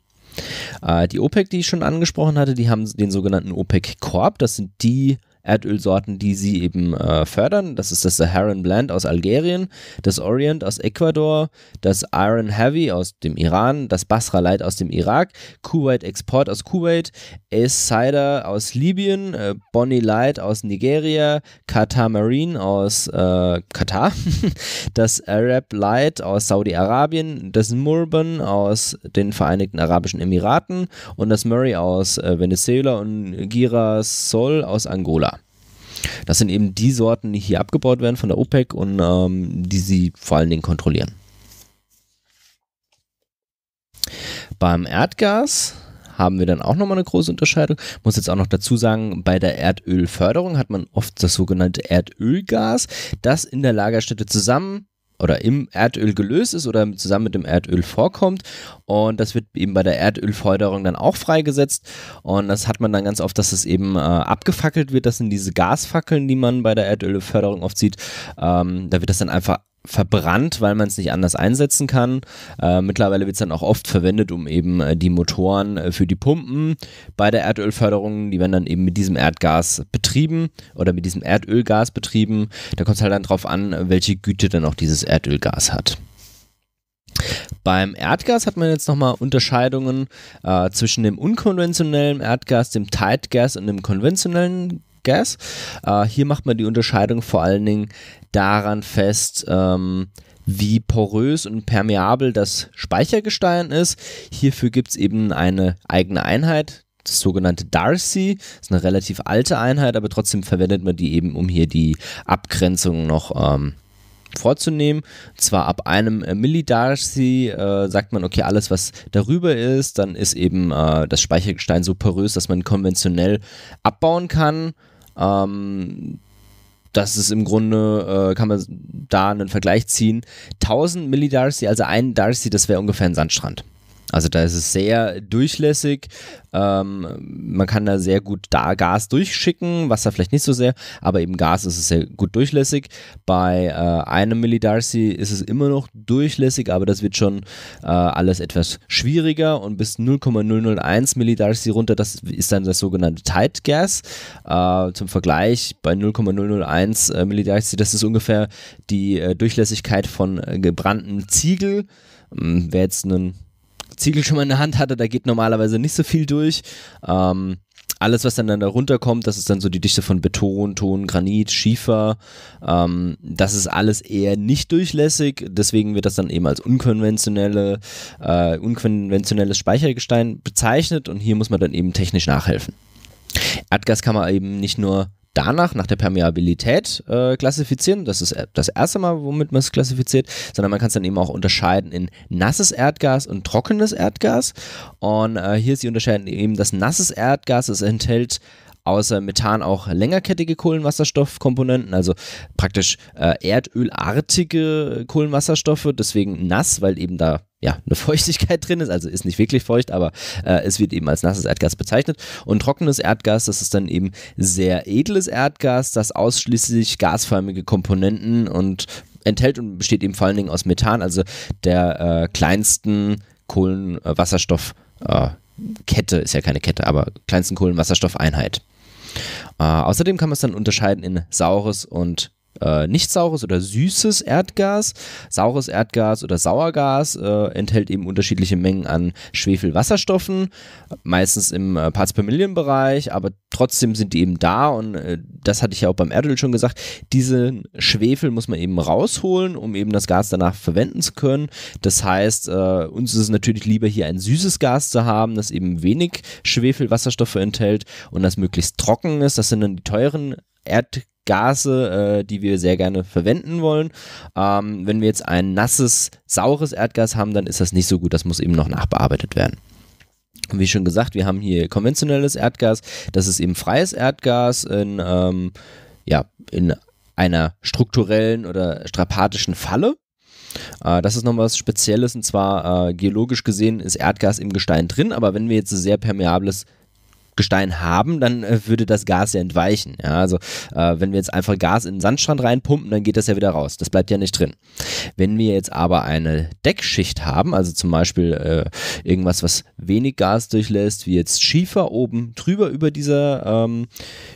Äh, die OPEC, die ich schon angesprochen hatte, die haben den sogenannten OPEC-Korb. Das sind die Erdölsorten, die sie eben äh, fördern. Das ist das Saharan Blend aus Algerien, das Orient aus Ecuador, das Iron Heavy aus dem Iran, das Basra Light aus dem Irak, Kuwait Export aus Kuwait, Ace Cider aus Libyen, äh, Bonnie Light aus Nigeria, Qatar Marine aus äh, Katar, das Arab Light aus Saudi-Arabien, das Murban aus den Vereinigten Arabischen Emiraten und das Murray aus äh, Venezuela und Gira Sol aus Angola. Das sind eben die Sorten, die hier abgebaut werden von der OPEC und ähm, die sie vor allen Dingen kontrollieren. Beim Erdgas haben wir dann auch nochmal eine große Unterscheidung. Muss jetzt auch noch dazu sagen, bei der Erdölförderung hat man oft das sogenannte Erdölgas, das in der Lagerstätte zusammen oder im Erdöl gelöst ist oder zusammen mit dem Erdöl vorkommt. Und das wird eben bei der Erdölförderung dann auch freigesetzt. Und das hat man dann ganz oft, dass es eben äh, abgefackelt wird. Das sind diese Gasfackeln, die man bei der Erdölförderung oft sieht. Ähm, da wird das dann einfach verbrannt, weil man es nicht anders einsetzen kann. Äh, mittlerweile wird es dann auch oft verwendet, um eben äh, die Motoren äh, für die Pumpen bei der Erdölförderung, die werden dann eben mit diesem Erdgas betrieben oder mit diesem Erdölgas betrieben. Da kommt es halt dann drauf an, welche Güte dann auch dieses Erdölgas hat. Beim Erdgas hat man jetzt nochmal Unterscheidungen äh, zwischen dem unkonventionellen Erdgas, dem Tight Gas und dem konventionellen Gas. Uh, hier macht man die Unterscheidung vor allen Dingen daran fest, ähm, wie porös und permeabel das Speichergestein ist. Hierfür gibt es eben eine eigene Einheit, das sogenannte Darcy. Das ist eine relativ alte Einheit, aber trotzdem verwendet man die eben, um hier die Abgrenzung noch ähm, vorzunehmen. Zwar ab einem äh, Millidarcy äh, sagt man, okay, alles was darüber ist, dann ist eben äh, das Speichergestein so porös, dass man konventionell abbauen kann. Ähm, das ist im Grunde, äh, kann man da einen Vergleich ziehen. 1000 Millidarcy, also ein Darcy, das wäre ungefähr ein Sandstrand. Also da ist es sehr durchlässig. Ähm, man kann da sehr gut da Gas durchschicken, Wasser vielleicht nicht so sehr, aber eben Gas ist es sehr gut durchlässig. Bei äh, einem Millidarcy ist es immer noch durchlässig, aber das wird schon äh, alles etwas schwieriger und bis 0,001 Millidarcy runter, das ist dann das sogenannte Tight Gas. Äh, zum Vergleich bei 0,001 äh, Millidarcy, das ist ungefähr die äh, Durchlässigkeit von äh, gebrannten Ziegel. Ähm, Wer jetzt einen Ziegel schon mal in der Hand hatte, da geht normalerweise nicht so viel durch. Ähm, alles, was dann, dann da runterkommt, das ist dann so die Dichte von Beton, Ton, Granit, Schiefer. Ähm, das ist alles eher nicht durchlässig, deswegen wird das dann eben als unkonventionelle, äh, unkonventionelles Speichergestein bezeichnet und hier muss man dann eben technisch nachhelfen. Erdgas kann man eben nicht nur danach, nach der Permeabilität äh, klassifizieren. Das ist äh, das erste Mal, womit man es klassifiziert, sondern man kann es dann eben auch unterscheiden in nasses Erdgas und trockenes Erdgas. Und äh, hier ist die Unterscheidung eben, dass nasses Erdgas, es enthält außer Methan auch längerkettige Kohlenwasserstoffkomponenten, also praktisch äh, erdölartige Kohlenwasserstoffe, deswegen nass, weil eben da ja, eine Feuchtigkeit drin ist, also ist nicht wirklich feucht, aber äh, es wird eben als nasses Erdgas bezeichnet. Und trockenes Erdgas, das ist dann eben sehr edles Erdgas, das ausschließlich gasförmige Komponenten und enthält und besteht eben vor allen Dingen aus Methan, also der äh, kleinsten Kohlenwasserstoff. Äh, Kette ist ja keine Kette, aber kleinsten Kohlenwasserstoffeinheit. Äh, außerdem kann man es dann unterscheiden in saures und äh, nicht saures oder süßes Erdgas. Saures Erdgas oder Sauergas äh, enthält eben unterschiedliche Mengen an Schwefelwasserstoffen, meistens im äh, Parts per Million Bereich, aber trotzdem sind die eben da und äh, das hatte ich ja auch beim Erdöl schon gesagt, diesen Schwefel muss man eben rausholen, um eben das Gas danach verwenden zu können. Das heißt, äh, uns ist es natürlich lieber hier ein süßes Gas zu haben, das eben wenig Schwefelwasserstoffe enthält und das möglichst trocken ist. Das sind dann die teuren Erdgas Gase, äh, die wir sehr gerne verwenden wollen. Ähm, wenn wir jetzt ein nasses, saures Erdgas haben, dann ist das nicht so gut. Das muss eben noch nachbearbeitet werden. Und wie schon gesagt, wir haben hier konventionelles Erdgas. Das ist eben freies Erdgas in, ähm, ja, in einer strukturellen oder strapatischen Falle. Äh, das ist noch was Spezielles und zwar äh, geologisch gesehen ist Erdgas im Gestein drin, aber wenn wir jetzt ein sehr permeables Gestein haben, dann äh, würde das Gas ja entweichen. Ja? Also äh, wenn wir jetzt einfach Gas in den Sandstrand reinpumpen, dann geht das ja wieder raus. Das bleibt ja nicht drin. Wenn wir jetzt aber eine Deckschicht haben, also zum Beispiel äh, irgendwas, was wenig Gas durchlässt, wie jetzt Schiefer oben drüber über dieser, ähm,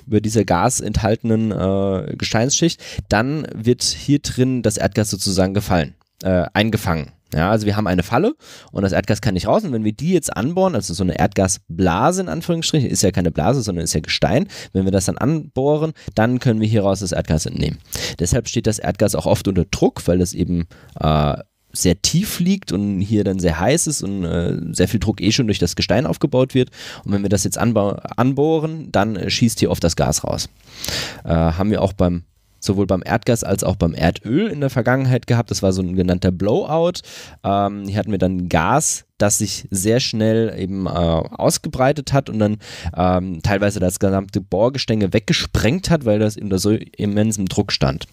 über dieser Gas gasenthaltenen äh, Gesteinsschicht, dann wird hier drin das Erdgas sozusagen gefallen, äh, eingefangen. Ja, also wir haben eine Falle und das Erdgas kann nicht raus. Und wenn wir die jetzt anbohren, also so eine Erdgasblase in Anführungsstrichen, ist ja keine Blase, sondern ist ja Gestein, wenn wir das dann anbohren, dann können wir hieraus das Erdgas entnehmen. Deshalb steht das Erdgas auch oft unter Druck, weil es eben äh, sehr tief liegt und hier dann sehr heiß ist und äh, sehr viel Druck eh schon durch das Gestein aufgebaut wird. Und wenn wir das jetzt anbohren, dann schießt hier oft das Gas raus. Äh, haben wir auch beim sowohl beim Erdgas als auch beim Erdöl in der Vergangenheit gehabt. Das war so ein genannter Blowout. Ähm, hier hatten wir dann Gas, das sich sehr schnell eben äh, ausgebreitet hat und dann ähm, teilweise das gesamte Bohrgestänge weggesprengt hat, weil das unter so immensem Druck stand.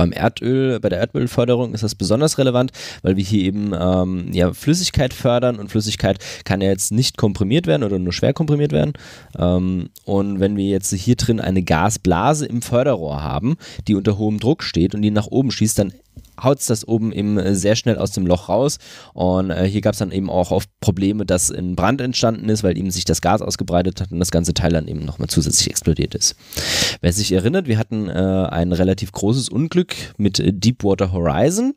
Beim Erdöl, bei der Erdölförderung ist das besonders relevant, weil wir hier eben ähm, ja, Flüssigkeit fördern und Flüssigkeit kann ja jetzt nicht komprimiert werden oder nur schwer komprimiert werden. Ähm, und wenn wir jetzt hier drin eine Gasblase im Förderrohr haben, die unter hohem Druck steht und die nach oben schießt, dann haut es das oben eben äh, sehr schnell aus dem Loch raus. Und äh, hier gab es dann eben auch oft Probleme, dass ein Brand entstanden ist, weil eben sich das Gas ausgebreitet hat und das ganze Teil dann eben nochmal zusätzlich explodiert ist. Wer sich erinnert, wir hatten äh, ein relativ großes Unglück mit Deepwater Horizon.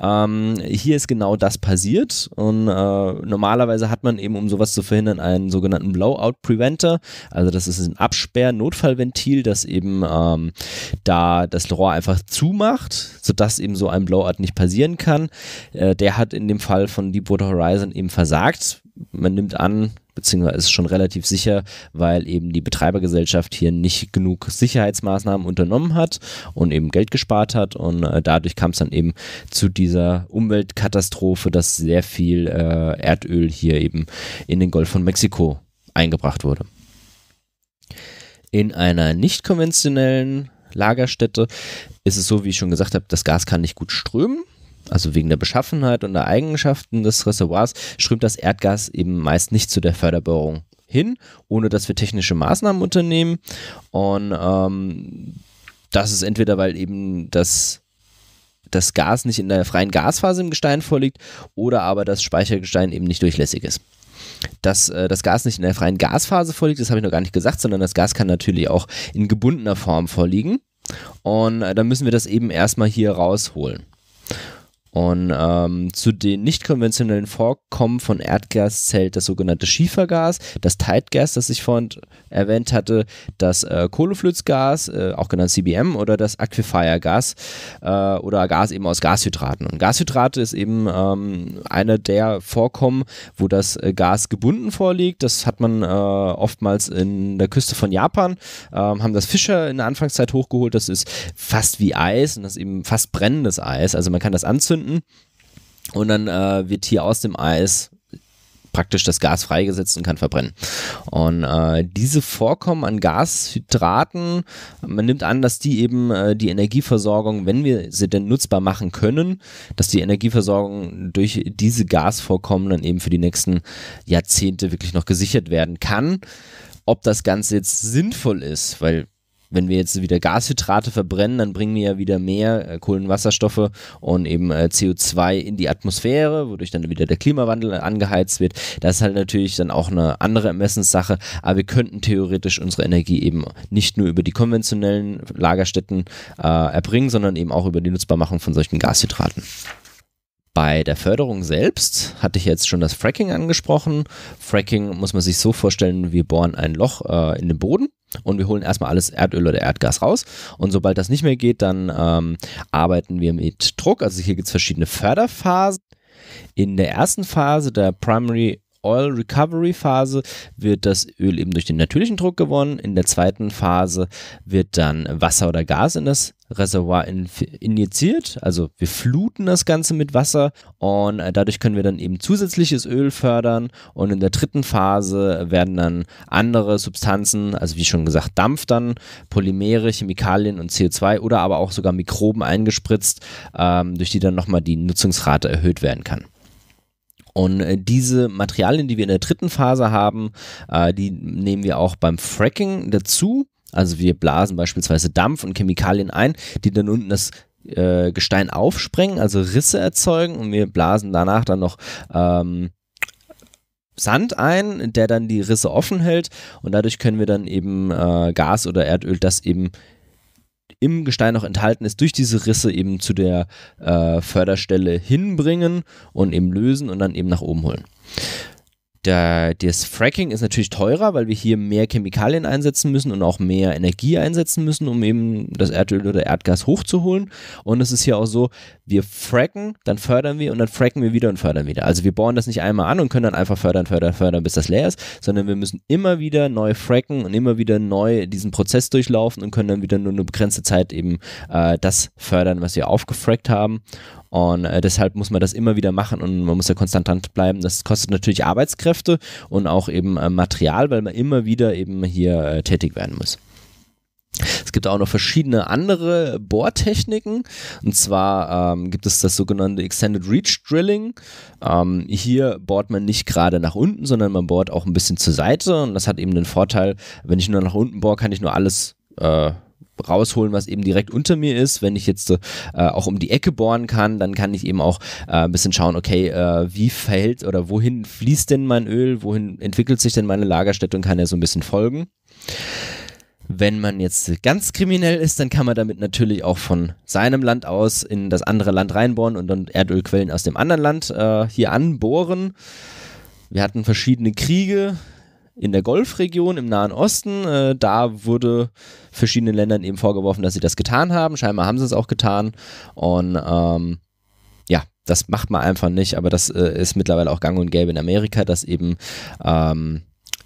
Ähm, hier ist genau das passiert und äh, normalerweise hat man eben, um sowas zu verhindern, einen sogenannten Blowout Preventer. Also das ist ein Absperr-Notfallventil, das eben ähm, da das Rohr einfach zumacht, sodass eben so so einem Blowout nicht passieren kann. Äh, der hat in dem Fall von Deepwater Horizon eben versagt. Man nimmt an, beziehungsweise ist schon relativ sicher, weil eben die Betreibergesellschaft hier nicht genug Sicherheitsmaßnahmen unternommen hat und eben Geld gespart hat und äh, dadurch kam es dann eben zu dieser Umweltkatastrophe, dass sehr viel äh, Erdöl hier eben in den Golf von Mexiko eingebracht wurde. In einer nicht konventionellen Lagerstätte ist es so, wie ich schon gesagt habe, das Gas kann nicht gut strömen. Also wegen der Beschaffenheit und der Eigenschaften des Reservoirs strömt das Erdgas eben meist nicht zu der Förderbohrung hin, ohne dass wir technische Maßnahmen unternehmen. Und ähm, das ist entweder, weil eben das das Gas nicht in der freien Gasphase im Gestein vorliegt oder aber das Speichergestein eben nicht durchlässig ist dass äh, das Gas nicht in der freien Gasphase vorliegt, das habe ich noch gar nicht gesagt, sondern das Gas kann natürlich auch in gebundener Form vorliegen. Und äh, dann müssen wir das eben erstmal hier rausholen. Und ähm, zu den nicht konventionellen Vorkommen von Erdgas zählt das sogenannte Schiefergas, das Tightgas, das ich vorhin erwähnt hatte, das äh, Kohleflützgas, äh, auch genannt CBM, oder das Aquifiergas äh, oder Gas eben aus Gashydraten. Und Gashydrate ist eben ähm, einer der Vorkommen, wo das äh, Gas gebunden vorliegt. Das hat man äh, oftmals in der Küste von Japan, ähm, haben das Fischer in der Anfangszeit hochgeholt. Das ist fast wie Eis und das ist eben fast brennendes Eis. Also man kann das anzünden unten. Und dann äh, wird hier aus dem Eis praktisch das Gas freigesetzt und kann verbrennen. Und äh, diese Vorkommen an Gashydraten, man nimmt an, dass die eben äh, die Energieversorgung, wenn wir sie denn nutzbar machen können, dass die Energieversorgung durch diese Gasvorkommen dann eben für die nächsten Jahrzehnte wirklich noch gesichert werden kann. Ob das Ganze jetzt sinnvoll ist, weil wenn wir jetzt wieder Gashydrate verbrennen, dann bringen wir ja wieder mehr äh, Kohlenwasserstoffe und eben äh, CO2 in die Atmosphäre, wodurch dann wieder der Klimawandel äh, angeheizt wird. Das ist halt natürlich dann auch eine andere Ermessenssache, aber wir könnten theoretisch unsere Energie eben nicht nur über die konventionellen Lagerstätten äh, erbringen, sondern eben auch über die Nutzbarmachung von solchen Gashydraten. Bei der Förderung selbst hatte ich jetzt schon das Fracking angesprochen. Fracking muss man sich so vorstellen, wir bohren ein Loch äh, in den Boden und wir holen erstmal alles Erdöl oder Erdgas raus. Und sobald das nicht mehr geht, dann ähm, arbeiten wir mit Druck. Also hier gibt es verschiedene Förderphasen. In der ersten Phase der Primary Oil Recovery Phase wird das Öl eben durch den natürlichen Druck gewonnen. In der zweiten Phase wird dann Wasser oder Gas in das Reservoir in, injiziert. Also wir fluten das Ganze mit Wasser und äh, dadurch können wir dann eben zusätzliches Öl fördern. Und in der dritten Phase werden dann andere Substanzen, also wie schon gesagt, Dampf dann, Polymere, Chemikalien und CO2 oder aber auch sogar Mikroben eingespritzt, ähm, durch die dann nochmal die Nutzungsrate erhöht werden kann. Und äh, diese Materialien, die wir in der dritten Phase haben, äh, die nehmen wir auch beim Fracking dazu. Also wir blasen beispielsweise Dampf und Chemikalien ein, die dann unten das äh, Gestein aufsprengen, also Risse erzeugen und wir blasen danach dann noch ähm, Sand ein, der dann die Risse offen hält und dadurch können wir dann eben äh, Gas oder Erdöl, das eben im Gestein noch enthalten ist, durch diese Risse eben zu der äh, Förderstelle hinbringen und eben lösen und dann eben nach oben holen der, das Fracking ist natürlich teurer, weil wir hier mehr Chemikalien einsetzen müssen und auch mehr Energie einsetzen müssen, um eben das Erdöl oder Erdgas hochzuholen. Und es ist hier auch so, wir fracken, dann fördern wir und dann fracken wir wieder und fördern wieder. Also wir bohren das nicht einmal an und können dann einfach fördern, fördern, fördern, bis das leer ist, sondern wir müssen immer wieder neu fracken und immer wieder neu diesen Prozess durchlaufen und können dann wieder nur eine begrenzte Zeit eben äh, das fördern, was wir aufgefrackt haben. Und äh, deshalb muss man das immer wieder machen und man muss ja konstant dran bleiben. Das kostet natürlich Arbeitskräfte und auch eben äh, Material, weil man immer wieder eben hier äh, tätig werden muss. Es gibt auch noch verschiedene andere Bohrtechniken. Und zwar ähm, gibt es das sogenannte Extended Reach Drilling. Ähm, hier bohrt man nicht gerade nach unten, sondern man bohrt auch ein bisschen zur Seite. Und das hat eben den Vorteil, wenn ich nur nach unten bohre, kann ich nur alles äh, rausholen, was eben direkt unter mir ist. Wenn ich jetzt äh, auch um die Ecke bohren kann, dann kann ich eben auch äh, ein bisschen schauen, okay, äh, wie fällt oder wohin fließt denn mein Öl, wohin entwickelt sich denn meine Lagerstätte und kann ja so ein bisschen folgen. Wenn man jetzt ganz kriminell ist, dann kann man damit natürlich auch von seinem Land aus in das andere Land reinbohren und dann Erdölquellen aus dem anderen Land äh, hier anbohren. Wir hatten verschiedene Kriege, in der Golfregion im Nahen Osten. Äh, da wurde verschiedenen Ländern eben vorgeworfen, dass sie das getan haben. Scheinbar haben sie es auch getan. Und ähm, ja, das macht man einfach nicht. Aber das äh, ist mittlerweile auch gang und gäbe in Amerika, dass eben ähm,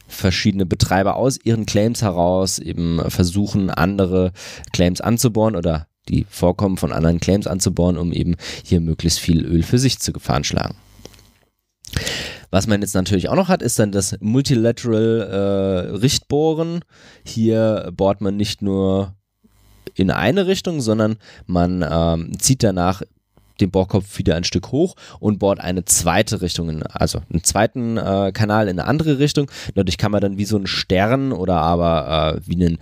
verschiedene Betreiber aus ihren Claims heraus eben versuchen, andere Claims anzubohren oder die Vorkommen von anderen Claims anzubohren, um eben hier möglichst viel Öl für sich zu gefahren schlagen. Was man jetzt natürlich auch noch hat, ist dann das Multilateral äh, Richtbohren. Hier bohrt man nicht nur in eine Richtung, sondern man ähm, zieht danach den Bohrkopf wieder ein Stück hoch und bohrt eine zweite Richtung, also einen zweiten äh, Kanal in eine andere Richtung. Dadurch kann man dann wie so einen Stern oder aber äh, wie einen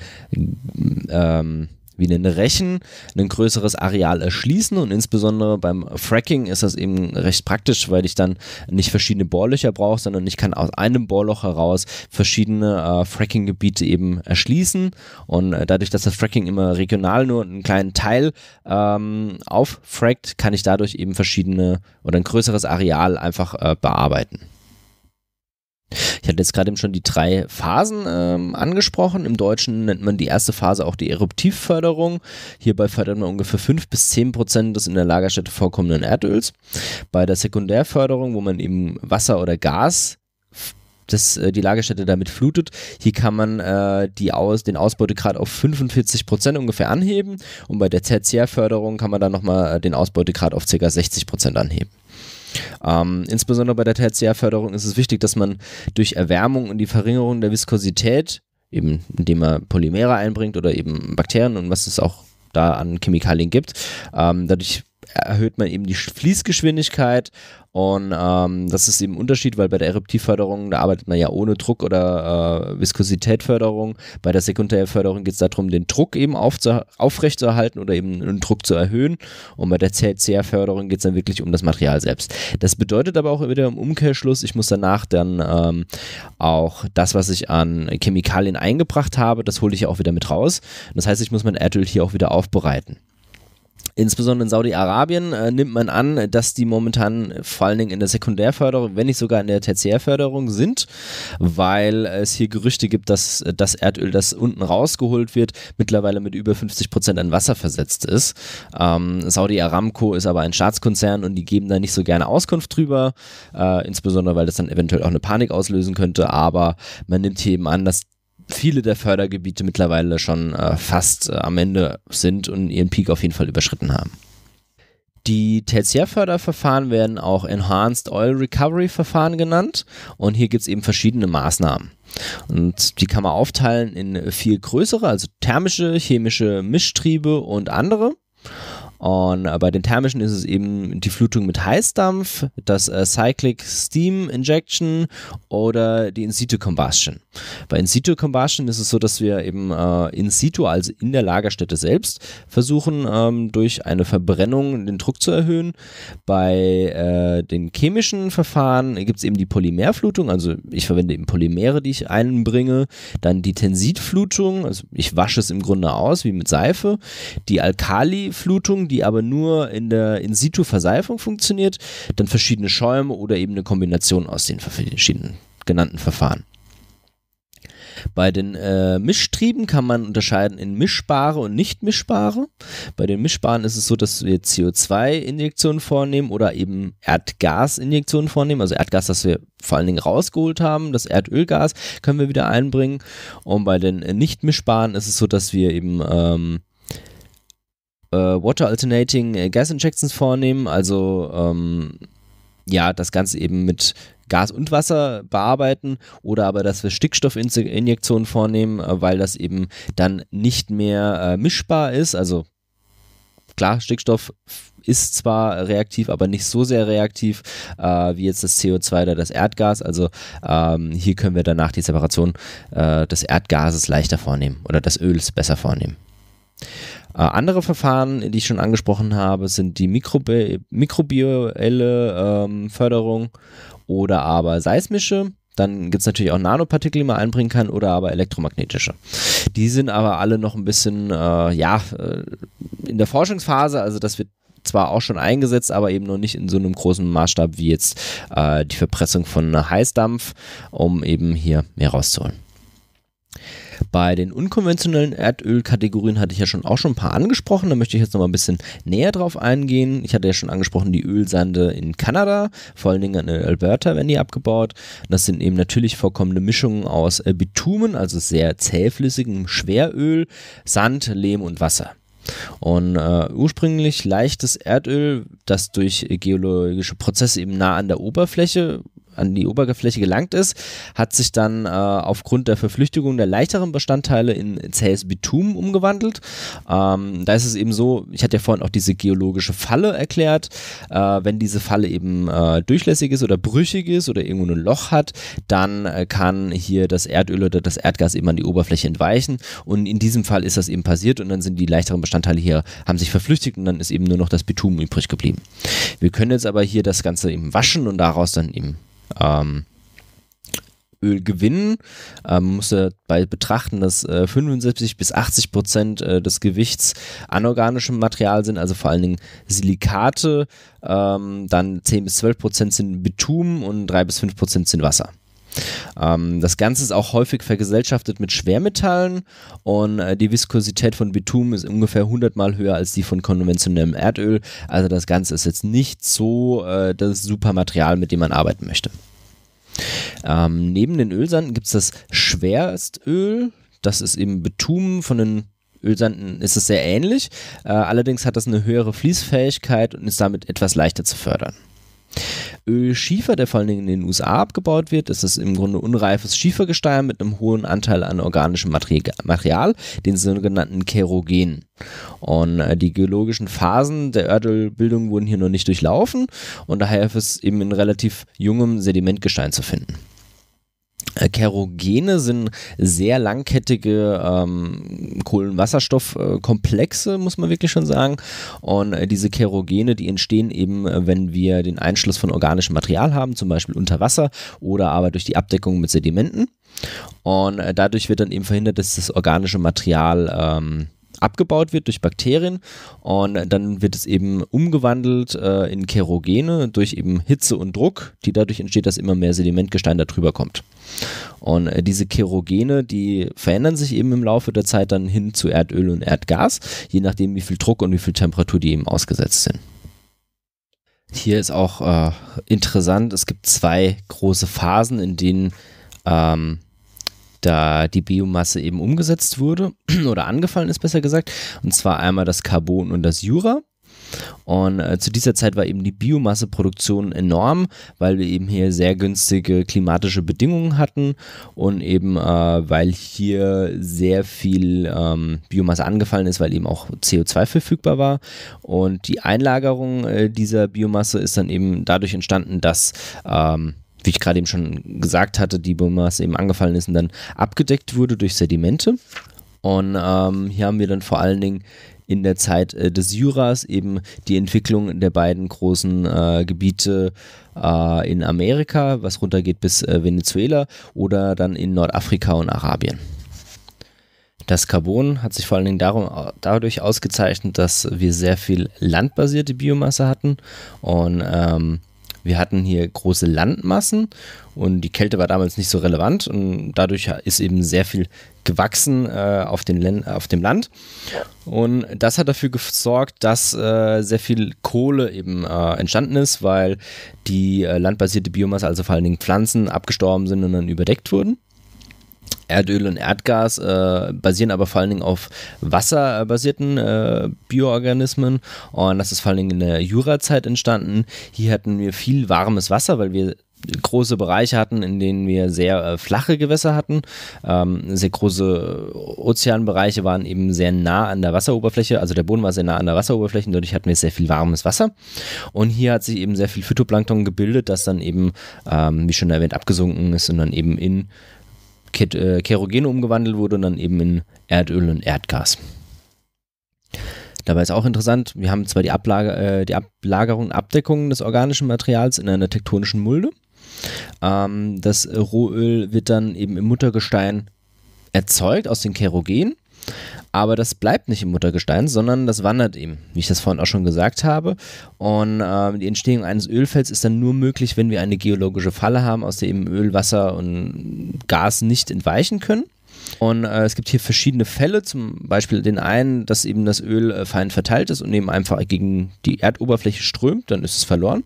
ähm, wie einen Rechen ein größeres Areal erschließen und insbesondere beim Fracking ist das eben recht praktisch, weil ich dann nicht verschiedene Bohrlöcher brauche, sondern ich kann aus einem Bohrloch heraus verschiedene äh, Fracking-Gebiete eben erschließen und äh, dadurch, dass das Fracking immer regional nur einen kleinen Teil ähm, auffrackt, kann ich dadurch eben verschiedene oder ein größeres Areal einfach äh, bearbeiten. Ich hatte jetzt gerade eben schon die drei Phasen ähm, angesprochen. Im Deutschen nennt man die erste Phase auch die Eruptivförderung. Hierbei fördert man ungefähr 5 bis 10 Prozent des in der Lagerstätte vorkommenden Erdöls. Bei der Sekundärförderung, wo man eben Wasser oder Gas das, äh, die Lagerstätte damit flutet. Hier kann man äh, die aus, den Ausbeutegrad auf 45 Prozent ungefähr anheben und bei der Tertiärförderung kann man dann nochmal äh, den Ausbeutegrad auf ca. 60 Prozent anheben. Ähm, insbesondere bei der Tertiärförderung ist es wichtig, dass man durch Erwärmung und die Verringerung der Viskosität, eben indem man Polymere einbringt oder eben Bakterien und was es auch da an Chemikalien gibt, ähm, dadurch erhöht man eben die Fließgeschwindigkeit und ähm, das ist eben ein Unterschied, weil bei der Eruptivförderung, da arbeitet man ja ohne Druck oder äh, Viskositätförderung. Bei der Sekundärförderung geht es darum, den Druck eben aufrechtzuerhalten oder eben einen Druck zu erhöhen. Und bei der CLCR-Förderung geht es dann wirklich um das Material selbst. Das bedeutet aber auch wieder im Umkehrschluss, ich muss danach dann ähm, auch das, was ich an Chemikalien eingebracht habe, das hole ich auch wieder mit raus. Das heißt, ich muss mein Erdöl hier auch wieder aufbereiten. Insbesondere in Saudi-Arabien äh, nimmt man an, dass die momentan äh, vor allen Dingen in der Sekundärförderung, wenn nicht sogar in der Tertiärförderung sind, weil es hier Gerüchte gibt, dass äh, das Erdöl, das unten rausgeholt wird, mittlerweile mit über 50 Prozent an Wasser versetzt ist. Ähm, Saudi-Aramco ist aber ein Staatskonzern und die geben da nicht so gerne Auskunft drüber, äh, insbesondere weil das dann eventuell auch eine Panik auslösen könnte, aber man nimmt hier eben an, dass viele der Fördergebiete mittlerweile schon äh, fast äh, am Ende sind und ihren Peak auf jeden Fall überschritten haben. Die Tertiärförderverfahren werden auch Enhanced Oil Recovery Verfahren genannt und hier gibt es eben verschiedene Maßnahmen. Und die kann man aufteilen in viel größere, also thermische, chemische Mischtriebe und andere. Und äh, bei den thermischen ist es eben die Flutung mit Heißdampf, das äh, Cyclic Steam Injection oder die In-Situ-Combustion. Bei In-Situ-Combustion ist es so, dass wir eben äh, In-Situ, also in der Lagerstätte selbst, versuchen, ähm, durch eine Verbrennung den Druck zu erhöhen. Bei äh, den chemischen Verfahren gibt es eben die Polymerflutung, also ich verwende eben Polymere, die ich einbringe. Dann die Tensidflutung, also ich wasche es im Grunde aus, wie mit Seife. Die Alkaliflutung, die aber nur in der In-Situ-Verseifung funktioniert, dann verschiedene Schäume oder eben eine Kombination aus den verschiedenen genannten Verfahren. Bei den äh, Mischtrieben kann man unterscheiden in mischbare und nicht mischbare. Bei den mischbaren ist es so, dass wir CO2-Injektionen vornehmen oder eben Erdgas-Injektionen vornehmen. Also Erdgas, das wir vor allen Dingen rausgeholt haben, das Erdölgas können wir wieder einbringen. Und bei den äh, nicht mischbaren ist es so, dass wir eben ähm, äh, Water Alternating äh, Gas Injections vornehmen, also ähm, ja, das Ganze eben mit Gas und Wasser bearbeiten oder aber, dass wir Stickstoffinjektionen vornehmen, äh, weil das eben dann nicht mehr äh, mischbar ist. Also klar, Stickstoff ist zwar reaktiv, aber nicht so sehr reaktiv äh, wie jetzt das CO2 oder das Erdgas. Also ähm, hier können wir danach die Separation äh, des Erdgases leichter vornehmen oder des Öls besser vornehmen. Äh, andere Verfahren, die ich schon angesprochen habe, sind die Mikrobi mikrobielle ähm, Förderung oder aber seismische. Dann gibt es natürlich auch Nanopartikel, die man einbringen kann, oder aber elektromagnetische. Die sind aber alle noch ein bisschen, äh, ja, äh, in der Forschungsphase, also das wird zwar auch schon eingesetzt, aber eben noch nicht in so einem großen Maßstab wie jetzt äh, die Verpressung von Heißdampf, um eben hier mehr rauszuholen. Bei den unkonventionellen Erdölkategorien hatte ich ja schon auch schon ein paar angesprochen. Da möchte ich jetzt noch mal ein bisschen näher drauf eingehen. Ich hatte ja schon angesprochen, die Ölsande in Kanada, vor allen Dingen in Alberta werden die abgebaut. Das sind eben natürlich vorkommende Mischungen aus äh, Bitumen, also sehr zähflüssigem Schweröl, Sand, Lehm und Wasser. Und äh, ursprünglich leichtes Erdöl, das durch geologische Prozesse eben nah an der Oberfläche an die Oberfläche gelangt ist, hat sich dann äh, aufgrund der Verflüchtigung der leichteren Bestandteile in zähes Bitumen umgewandelt. Ähm, da ist es eben so, ich hatte ja vorhin auch diese geologische Falle erklärt, äh, wenn diese Falle eben äh, durchlässig ist oder brüchig ist oder irgendwo ein Loch hat, dann äh, kann hier das Erdöl oder das Erdgas eben an die Oberfläche entweichen und in diesem Fall ist das eben passiert und dann sind die leichteren Bestandteile hier, haben sich verflüchtigt und dann ist eben nur noch das Bitumen übrig geblieben. Wir können jetzt aber hier das Ganze eben waschen und daraus dann eben ähm, Öl gewinnen. Ähm, man ähm, muss dabei betrachten, dass äh, 75 bis 80 Prozent äh, des Gewichts anorganischem Material sind, also vor allen Dingen Silikate, ähm, dann 10 bis 12 Prozent sind Bitumen und 3 bis 5 Prozent sind Wasser. Ähm, das Ganze ist auch häufig vergesellschaftet mit Schwermetallen und äh, die Viskosität von Bitumen ist ungefähr 100 mal höher als die von konventionellem Erdöl. Also das Ganze ist jetzt nicht so äh, das super Material, mit dem man arbeiten möchte. Ähm, neben den Ölsanden gibt es das Schwerstöl. Das ist eben Bitumen von den Ölsanden ist es sehr ähnlich. Äh, allerdings hat das eine höhere Fließfähigkeit und ist damit etwas leichter zu fördern. Öl Schiefer, der vor allen Dingen in den USA abgebaut wird. Das ist im Grunde unreifes Schiefergestein mit einem hohen Anteil an organischem Material, den sogenannten Kerogen. Und äh, die geologischen Phasen der Erdölbildung wurden hier noch nicht durchlaufen und daher ist es eben in relativ jungem Sedimentgestein zu finden. Äh, Kerogene sind sehr langkettige ähm, Kohlenwasserstoffkomplexe, muss man wirklich schon sagen. Und äh, diese Kerogene, die entstehen eben, äh, wenn wir den Einschluss von organischem Material haben, zum Beispiel unter Wasser oder aber durch die Abdeckung mit Sedimenten. Und dadurch wird dann eben verhindert, dass das organische Material ähm, abgebaut wird durch Bakterien und dann wird es eben umgewandelt äh, in Kerogene durch eben Hitze und Druck, die dadurch entsteht, dass immer mehr Sedimentgestein da drüber kommt. Und äh, diese Kerogene, die verändern sich eben im Laufe der Zeit dann hin zu Erdöl und Erdgas, je nachdem wie viel Druck und wie viel Temperatur die eben ausgesetzt sind. Hier ist auch äh, interessant, es gibt zwei große Phasen, in denen ähm, da die Biomasse eben umgesetzt wurde oder angefallen ist, besser gesagt. Und zwar einmal das Carbon und das Jura. Und äh, zu dieser Zeit war eben die Biomasseproduktion enorm, weil wir eben hier sehr günstige klimatische Bedingungen hatten und eben äh, weil hier sehr viel ähm, Biomasse angefallen ist, weil eben auch CO2 verfügbar war. Und die Einlagerung äh, dieser Biomasse ist dann eben dadurch entstanden, dass ähm, wie ich gerade eben schon gesagt hatte, die Biomasse eben angefallen ist und dann abgedeckt wurde durch Sedimente. Und ähm, hier haben wir dann vor allen Dingen in der Zeit äh, des Juras eben die Entwicklung der beiden großen äh, Gebiete äh, in Amerika, was runtergeht bis äh, Venezuela oder dann in Nordafrika und Arabien. Das Carbon hat sich vor allen Dingen darum, äh, dadurch ausgezeichnet, dass wir sehr viel landbasierte Biomasse hatten und ähm, wir hatten hier große Landmassen und die Kälte war damals nicht so relevant und dadurch ist eben sehr viel gewachsen äh, auf, auf, dem Land. Und das hat dafür gesorgt, dass äh, sehr viel Kohle eben äh, entstanden ist, weil die äh, landbasierte Biomasse, also vor allen Dingen Pflanzen, abgestorben sind und dann überdeckt wurden. Erdöl und Erdgas, äh, basieren aber vor allen Dingen auf wasserbasierten äh, Bioorganismen. Und das ist vor allen Dingen in der Jurazeit entstanden. Hier hatten wir viel warmes Wasser, weil wir große Bereiche hatten, in denen wir sehr äh, flache Gewässer hatten. Ähm, sehr große Ozeanbereiche waren eben sehr nah an der Wasseroberfläche, also der Boden war sehr nah an der Wasseroberfläche, und dadurch hatten wir sehr viel warmes Wasser. Und hier hat sich eben sehr viel Phytoplankton gebildet, das dann eben, ähm, wie schon erwähnt, abgesunken ist und dann eben in Ket äh, Kerogene umgewandelt wurde und dann eben in Erdöl und Erdgas. Dabei ist auch interessant, wir haben zwar die, Ablager, äh, die Ablagerung und Abdeckung des organischen Materials in einer tektonischen Mulde. Ähm, das Rohöl wird dann eben im Muttergestein erzeugt aus den Kerogen aber das bleibt nicht im Muttergestein, sondern das wandert eben, wie ich das vorhin auch schon gesagt habe. Und äh, die Entstehung eines Ölfelds ist dann nur möglich, wenn wir eine geologische Falle haben, aus der eben Öl, Wasser und Gas nicht entweichen können. Und äh, es gibt hier verschiedene Fälle, zum Beispiel den einen, dass eben das Öl äh, fein verteilt ist und eben einfach gegen die Erdoberfläche strömt, dann ist es verloren.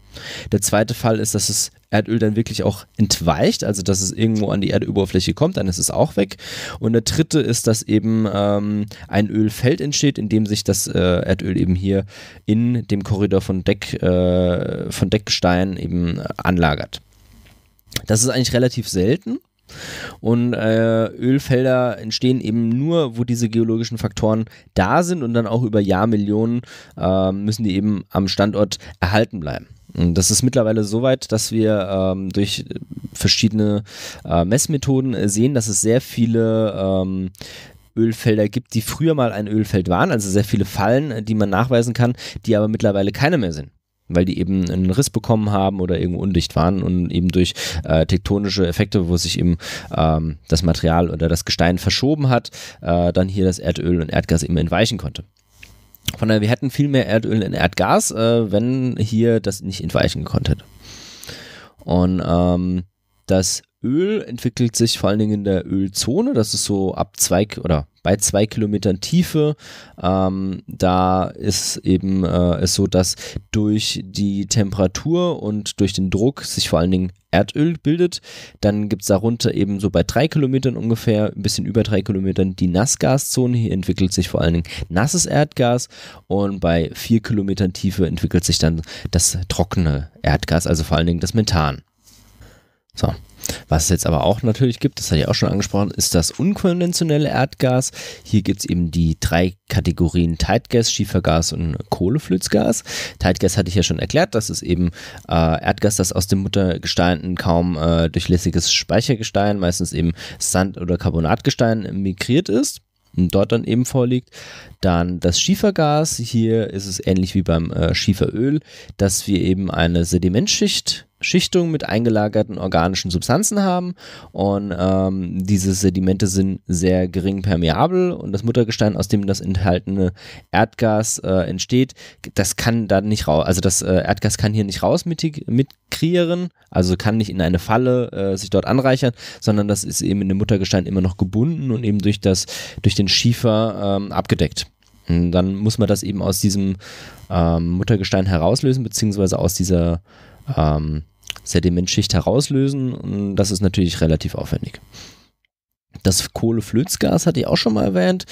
Der zweite Fall ist, dass das Erdöl dann wirklich auch entweicht, also dass es irgendwo an die Erdoberfläche kommt, dann ist es auch weg. Und der dritte ist, dass eben ähm, ein Ölfeld entsteht, in dem sich das äh, Erdöl eben hier in dem Korridor von, Deck, äh, von Deckstein eben äh, anlagert. Das ist eigentlich relativ selten. Und äh, Ölfelder entstehen eben nur, wo diese geologischen Faktoren da sind und dann auch über Jahrmillionen äh, müssen die eben am Standort erhalten bleiben. Und das ist mittlerweile so weit, dass wir ähm, durch verschiedene äh, Messmethoden sehen, dass es sehr viele ähm, Ölfelder gibt, die früher mal ein Ölfeld waren, also sehr viele Fallen, die man nachweisen kann, die aber mittlerweile keine mehr sind weil die eben einen Riss bekommen haben oder irgendwo undicht waren und eben durch äh, tektonische Effekte, wo sich eben ähm, das Material oder das Gestein verschoben hat, äh, dann hier das Erdöl und Erdgas eben entweichen konnte. Von daher, wir hätten viel mehr Erdöl und Erdgas, äh, wenn hier das nicht entweichen gekonnt hätte. Und ähm, das Öl entwickelt sich vor allen Dingen in der Ölzone. Das ist so ab zwei oder bei zwei Kilometern Tiefe. Ähm, da ist eben äh, ist so, dass durch die Temperatur und durch den Druck sich vor allen Dingen Erdöl bildet. Dann gibt es darunter eben so bei drei Kilometern ungefähr, ein bisschen über drei Kilometern, die Nassgaszone. Hier entwickelt sich vor allen Dingen nasses Erdgas und bei vier Kilometern Tiefe entwickelt sich dann das trockene Erdgas, also vor allen Dingen das Methan. So, was es jetzt aber auch natürlich gibt, das hatte ich auch schon angesprochen, ist das unkonventionelle Erdgas. Hier gibt es eben die drei Kategorien Tightgas, Schiefergas und Kohleflützgas. Tightgas hatte ich ja schon erklärt, das ist eben äh, Erdgas, das aus dem Muttergestein ein kaum äh, durchlässiges Speichergestein, meistens eben Sand- oder Carbonatgestein migriert ist und dort dann eben vorliegt. Dann das Schiefergas, hier ist es ähnlich wie beim äh, Schieferöl, dass wir eben eine Sedimentschicht Schichtung mit eingelagerten organischen Substanzen haben und ähm, diese Sedimente sind sehr gering permeabel und das Muttergestein, aus dem das enthaltene Erdgas äh, entsteht, das kann da nicht raus, also das äh, Erdgas kann hier nicht raus mitkreieren, also kann nicht in eine Falle äh, sich dort anreichern, sondern das ist eben in dem Muttergestein immer noch gebunden und eben durch das, durch den Schiefer ähm, abgedeckt. Und dann muss man das eben aus diesem ähm, Muttergestein herauslösen, beziehungsweise aus dieser ähm, Sedimentschicht herauslösen. Und das ist natürlich relativ aufwendig. Das Kohleflözgas hatte ich auch schon mal erwähnt.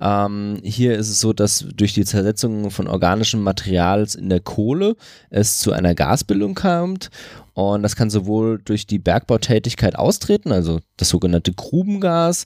Ähm, hier ist es so, dass durch die Zersetzung von organischem Materials in der Kohle es zu einer Gasbildung kommt. Und das kann sowohl durch die Bergbautätigkeit austreten, also das sogenannte Grubengas,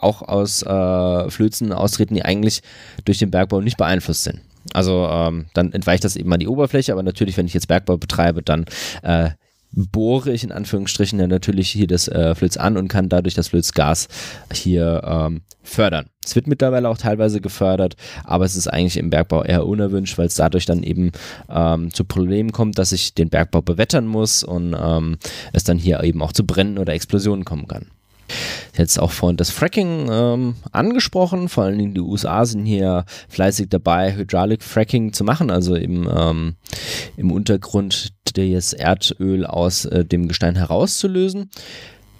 auch aus äh, Flözen austreten, die eigentlich durch den Bergbau nicht beeinflusst sind. Also ähm, dann entweicht das eben an die Oberfläche, aber natürlich, wenn ich jetzt Bergbau betreibe, dann äh, bohre ich in Anführungsstrichen dann natürlich hier das äh, Flöz an und kann dadurch das Flözgas hier ähm, fördern. Es wird mittlerweile auch teilweise gefördert, aber es ist eigentlich im Bergbau eher unerwünscht, weil es dadurch dann eben ähm, zu Problemen kommt, dass ich den Bergbau bewettern muss und ähm, es dann hier eben auch zu Brennen oder Explosionen kommen kann jetzt auch vorhin das Fracking ähm, angesprochen. Vor allen Dingen die USA sind hier fleißig dabei, Hydraulic Fracking zu machen, also im, ähm, im Untergrund das Erdöl aus äh, dem Gestein herauszulösen.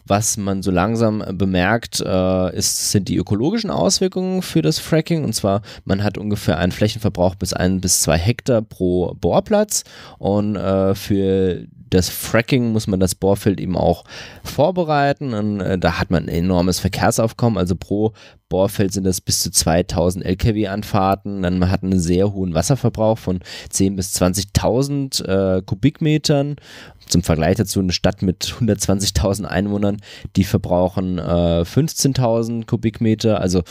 Was man so langsam äh, bemerkt, äh, ist, sind die ökologischen Auswirkungen für das Fracking. Und zwar, man hat ungefähr einen Flächenverbrauch bis ein bis zwei Hektar pro Bohrplatz. Und äh, für das Fracking muss man das Bohrfeld eben auch vorbereiten. Und äh, da hat man ein enormes Verkehrsaufkommen. Also pro Bohrfeld sind das bis zu 2000 Lkw-Anfahrten. Dann man hat einen sehr hohen Wasserverbrauch von 10.000 bis 20.000 äh, Kubikmetern. Zum Vergleich dazu eine Stadt mit 120.000 Einwohnern, die verbrauchen äh, 15.000 Kubikmeter, also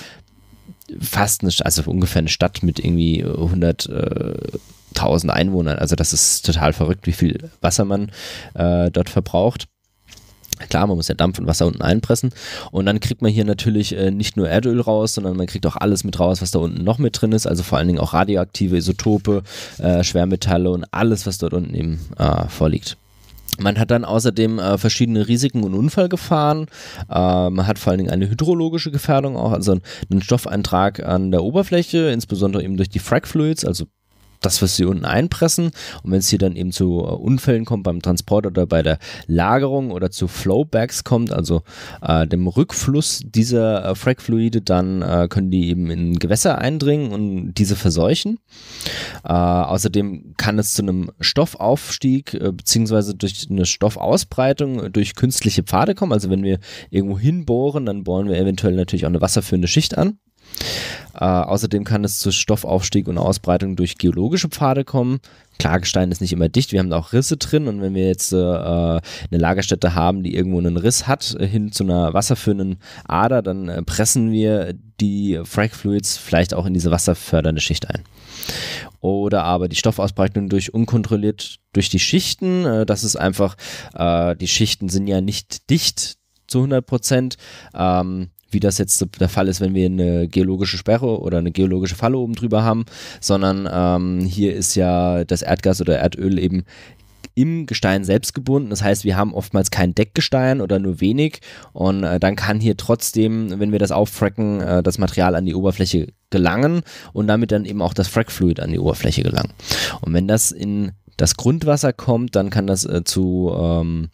fast eine, also ungefähr eine Stadt mit irgendwie 100.000 äh, Einwohnern. Also das ist total verrückt, wie viel Wasser man äh, dort verbraucht. Klar, man muss ja Dampf und Wasser unten einpressen. Und dann kriegt man hier natürlich äh, nicht nur Erdöl raus, sondern man kriegt auch alles mit raus, was da unten noch mit drin ist. Also vor allen Dingen auch radioaktive Isotope, äh, Schwermetalle und alles, was dort unten eben äh, vorliegt. Man hat dann außerdem äh, verschiedene Risiken und Unfallgefahren. Äh, man hat vor allen Dingen eine hydrologische Gefährdung auch, also einen Stoffeintrag an der Oberfläche, insbesondere eben durch die Fragfluids, also das, was sie unten einpressen. Und wenn es hier dann eben zu äh, Unfällen kommt beim Transport oder bei der Lagerung oder zu Flowbacks kommt, also äh, dem Rückfluss dieser äh, Frackfluide, dann äh, können die eben in Gewässer eindringen und diese verseuchen. Äh, außerdem kann es zu einem Stoffaufstieg äh, bzw. durch eine Stoffausbreitung äh, durch künstliche Pfade kommen. Also wenn wir irgendwo hinbohren, dann bohren wir eventuell natürlich auch eine wasserführende Schicht an. Äh, außerdem kann es zu Stoffaufstieg und Ausbreitung durch geologische Pfade kommen. Klar, Gestein ist nicht immer dicht, wir haben da auch Risse drin und wenn wir jetzt äh, eine Lagerstätte haben, die irgendwo einen Riss hat, äh, hin zu einer wasserführenden Ader, dann äh, pressen wir die Fragfluids vielleicht auch in diese wasserfördernde Schicht ein. Oder aber die Stoffausbreitung durch unkontrolliert durch die Schichten, äh, das ist einfach, äh, die Schichten sind ja nicht dicht zu 100 Prozent. Ähm, wie das jetzt der Fall ist, wenn wir eine geologische Sperre oder eine geologische Falle oben drüber haben, sondern ähm, hier ist ja das Erdgas oder Erdöl eben im Gestein selbst gebunden. Das heißt, wir haben oftmals kein Deckgestein oder nur wenig. Und äh, dann kann hier trotzdem, wenn wir das auffracken, äh, das Material an die Oberfläche gelangen und damit dann eben auch das Frackfluid an die Oberfläche gelangen. Und wenn das in das Grundwasser kommt, dann kann das äh, zu ähm,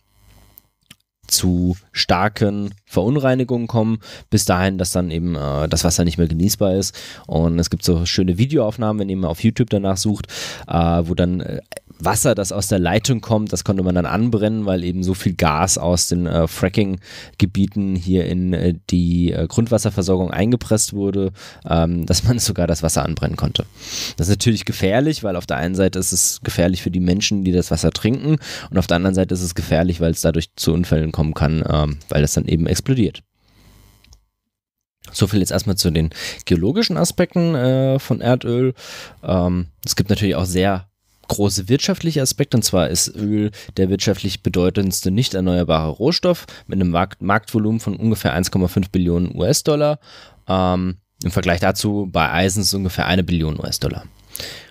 zu starken Verunreinigungen kommen, bis dahin, dass dann eben äh, das Wasser nicht mehr genießbar ist. Und es gibt so schöne Videoaufnahmen, wenn ihr mal auf YouTube danach sucht, äh, wo dann äh, Wasser, das aus der Leitung kommt, das konnte man dann anbrennen, weil eben so viel Gas aus den äh, Fracking-Gebieten hier in äh, die äh, Grundwasserversorgung eingepresst wurde, ähm, dass man sogar das Wasser anbrennen konnte. Das ist natürlich gefährlich, weil auf der einen Seite ist es gefährlich für die Menschen, die das Wasser trinken, und auf der anderen Seite ist es gefährlich, weil es dadurch zu Unfällen kommen kann, ähm, weil das dann eben explodiert. So viel jetzt erstmal zu den geologischen Aspekten äh, von Erdöl. Ähm, es gibt natürlich auch sehr große wirtschaftliche Aspekte. Und zwar ist Öl der wirtschaftlich bedeutendste nicht erneuerbare Rohstoff mit einem Markt Marktvolumen von ungefähr 1,5 Billionen US-Dollar. Ähm, Im Vergleich dazu bei Eisen ist es ungefähr eine Billion US-Dollar.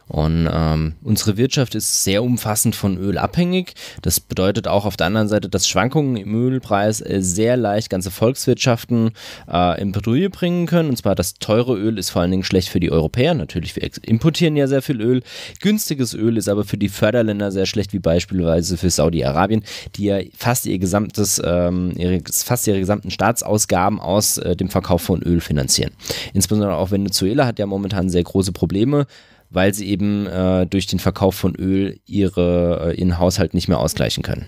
Und ähm, unsere Wirtschaft ist sehr umfassend von Öl abhängig. Das bedeutet auch auf der anderen Seite, dass Schwankungen im Ölpreis äh, sehr leicht ganze Volkswirtschaften äh, in Bedrohung bringen können. Und zwar das teure Öl ist vor allen Dingen schlecht für die Europäer. Natürlich, wir importieren ja sehr viel Öl. Günstiges Öl ist aber für die Förderländer sehr schlecht, wie beispielsweise für Saudi-Arabien, die ja fast ihr gesamtes, ähm, ihre, fast ihre gesamten Staatsausgaben aus äh, dem Verkauf von Öl finanzieren. Insbesondere auch Venezuela hat ja momentan sehr große Probleme weil sie eben äh, durch den Verkauf von Öl ihre, äh, ihren Haushalt nicht mehr ausgleichen können.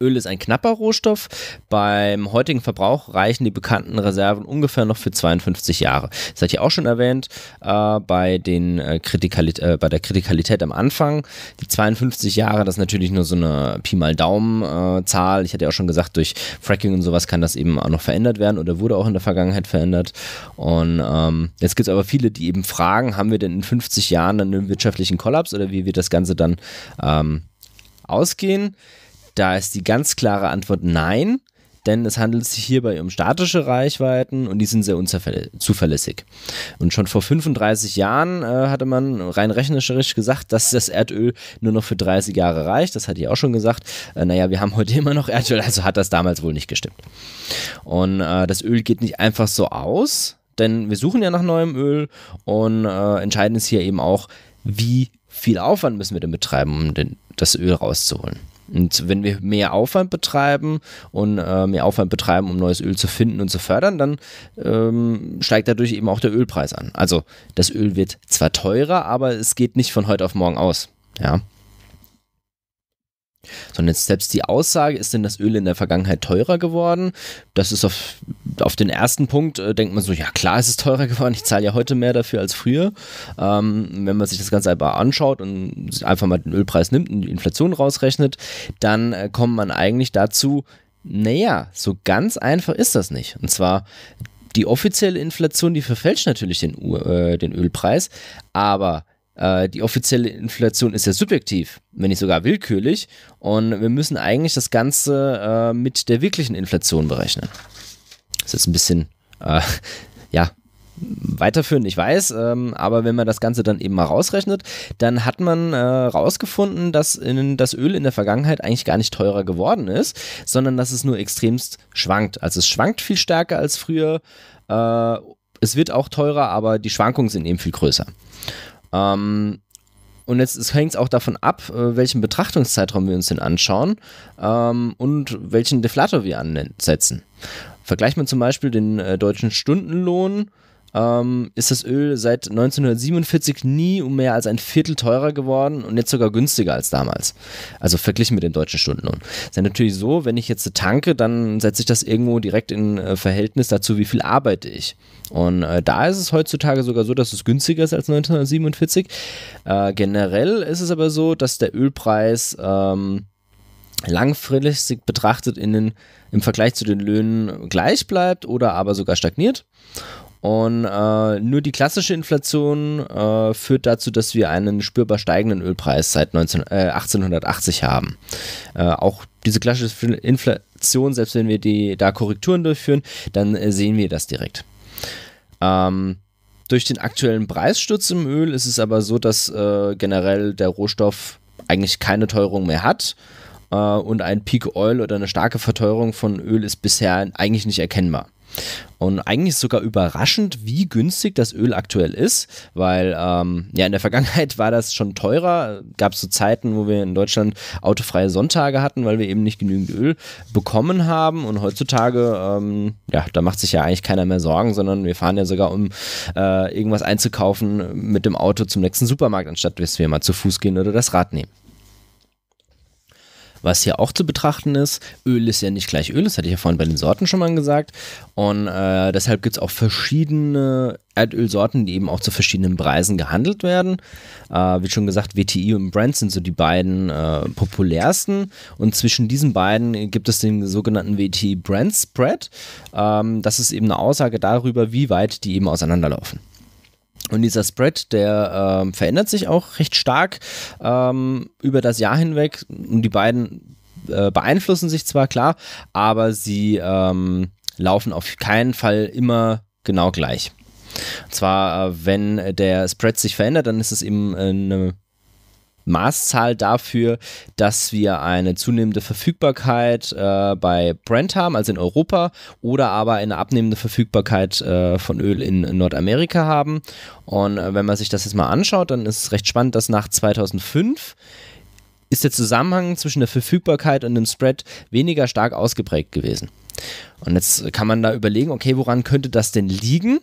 Öl ist ein knapper Rohstoff. Beim heutigen Verbrauch reichen die bekannten Reserven ungefähr noch für 52 Jahre. Das hatte ich auch schon erwähnt äh, bei, den, äh, äh, bei der Kritikalität am Anfang. Die 52 Jahre, das ist natürlich nur so eine Pi mal Daumen-Zahl. Äh, ich hatte ja auch schon gesagt, durch Fracking und sowas kann das eben auch noch verändert werden oder wurde auch in der Vergangenheit verändert. Und ähm, jetzt gibt es aber viele, die eben fragen, haben wir denn in 50 Jahren einen wirtschaftlichen Kollaps oder wie wird das Ganze dann ähm, ausgehen? Da ist die ganz klare Antwort nein, denn es handelt sich hierbei um statische Reichweiten und die sind sehr zuverlässig. Und schon vor 35 Jahren äh, hatte man rein rechnerisch gesagt, dass das Erdöl nur noch für 30 Jahre reicht. Das hatte ich auch schon gesagt. Äh, naja, wir haben heute immer noch Erdöl, also hat das damals wohl nicht gestimmt. Und äh, das Öl geht nicht einfach so aus, denn wir suchen ja nach neuem Öl und äh, entscheidend ist hier eben auch, wie viel Aufwand müssen wir denn betreiben, um den, das Öl rauszuholen. Und wenn wir mehr Aufwand betreiben und äh, mehr Aufwand betreiben, um neues Öl zu finden und zu fördern, dann ähm, steigt dadurch eben auch der Ölpreis an. Also das Öl wird zwar teurer, aber es geht nicht von heute auf morgen aus. Ja. Sondern selbst die Aussage, ist denn das Öl in der Vergangenheit teurer geworden? Das ist auf, auf den ersten Punkt, äh, denkt man so, ja klar ist es teurer geworden, ich zahle ja heute mehr dafür als früher. Ähm, wenn man sich das Ganze einfach anschaut und einfach mal den Ölpreis nimmt und die Inflation rausrechnet, dann äh, kommt man eigentlich dazu, naja, so ganz einfach ist das nicht. Und zwar die offizielle Inflation, die verfälscht natürlich den, äh, den Ölpreis, aber äh, die offizielle Inflation ist ja subjektiv, wenn nicht sogar willkürlich. Und wir müssen eigentlich das Ganze äh, mit der wirklichen Inflation berechnen. Das ist jetzt ein bisschen, äh, ja, weiterführen, ich weiß, ähm, aber wenn man das Ganze dann eben mal rausrechnet, dann hat man äh, rausgefunden, dass in, das Öl in der Vergangenheit eigentlich gar nicht teurer geworden ist, sondern dass es nur extremst schwankt. Also es schwankt viel stärker als früher. Äh, es wird auch teurer, aber die Schwankungen sind eben viel größer. Ähm, und jetzt hängt es auch davon ab, äh, welchen Betrachtungszeitraum wir uns denn anschauen ähm, und welchen Deflator wir ansetzen. Vergleicht man zum Beispiel den äh, deutschen Stundenlohn ähm, ist das Öl seit 1947 nie um mehr als ein Viertel teurer geworden und jetzt sogar günstiger als damals. Also verglichen mit dem deutschen Stundenlohn. Ist ja natürlich so, wenn ich jetzt tanke, dann setze ich das irgendwo direkt in äh, Verhältnis dazu, wie viel arbeite ich. Und äh, da ist es heutzutage sogar so, dass es günstiger ist als 1947. Äh, generell ist es aber so, dass der Ölpreis ähm, langfristig betrachtet in den, im Vergleich zu den Löhnen gleich bleibt oder aber sogar stagniert. Und äh, nur die klassische Inflation äh, führt dazu, dass wir einen spürbar steigenden Ölpreis seit 19, äh, 1880 haben. Äh, auch diese klassische Inflation, selbst wenn wir die, da Korrekturen durchführen, dann äh, sehen wir das direkt. Ähm, durch den aktuellen Preissturz im Öl ist es aber so, dass äh, generell der Rohstoff eigentlich keine Teuerung mehr hat. und ein Peak Oil oder eine starke Verteuerung von Öl ist bisher eigentlich nicht erkennbar. Und eigentlich ist sogar überraschend, wie günstig das Öl aktuell ist, weil ähm, ja in der Vergangenheit war das schon teurer. Gab es so Zeiten, wo wir in Deutschland autofreie Sonntage hatten, weil wir eben nicht genügend Öl bekommen haben. Und heutzutage, ähm, ja, da macht sich ja eigentlich keiner mehr Sorgen, sondern wir fahren ja sogar, um äh, irgendwas einzukaufen mit dem Auto zum nächsten Supermarkt, anstatt dass wir mal zu Fuß gehen oder das Rad nehmen. Was hier auch zu betrachten ist, Öl ist ja nicht gleich Öl, das hatte ich ja vorhin bei den Sorten schon mal gesagt. Und äh, deshalb gibt es auch verschiedene Erdölsorten, die eben auch zu verschiedenen Preisen gehandelt werden. Äh, wie schon gesagt, WTI und Brent sind so die beiden äh, populärsten. Und zwischen diesen beiden gibt es den sogenannten WTI-Brent-Spread. Ähm, das ist eben eine Aussage darüber, wie weit die eben auseinanderlaufen. Und dieser Spread, der ähm, verändert sich auch recht stark ähm, über das Jahr hinweg. Und die beiden äh, beeinflussen sich zwar klar, aber sie ähm, laufen auf keinen Fall immer genau gleich. Und zwar, äh, wenn der Spread sich verändert, dann ist es eben äh, eine Maßzahl dafür, dass wir eine zunehmende Verfügbarkeit äh, bei Brent haben, also in Europa, oder aber eine abnehmende Verfügbarkeit äh, von Öl in, Nordamerika haben. Und äh, wenn man sich das jetzt mal anschaut, dann ist es recht spannend, dass nach 2005 ist der Zusammenhang zwischen der Verfügbarkeit und dem Spread weniger stark ausgeprägt gewesen. Und jetzt kann man da überlegen, okay, woran könnte das denn liegen?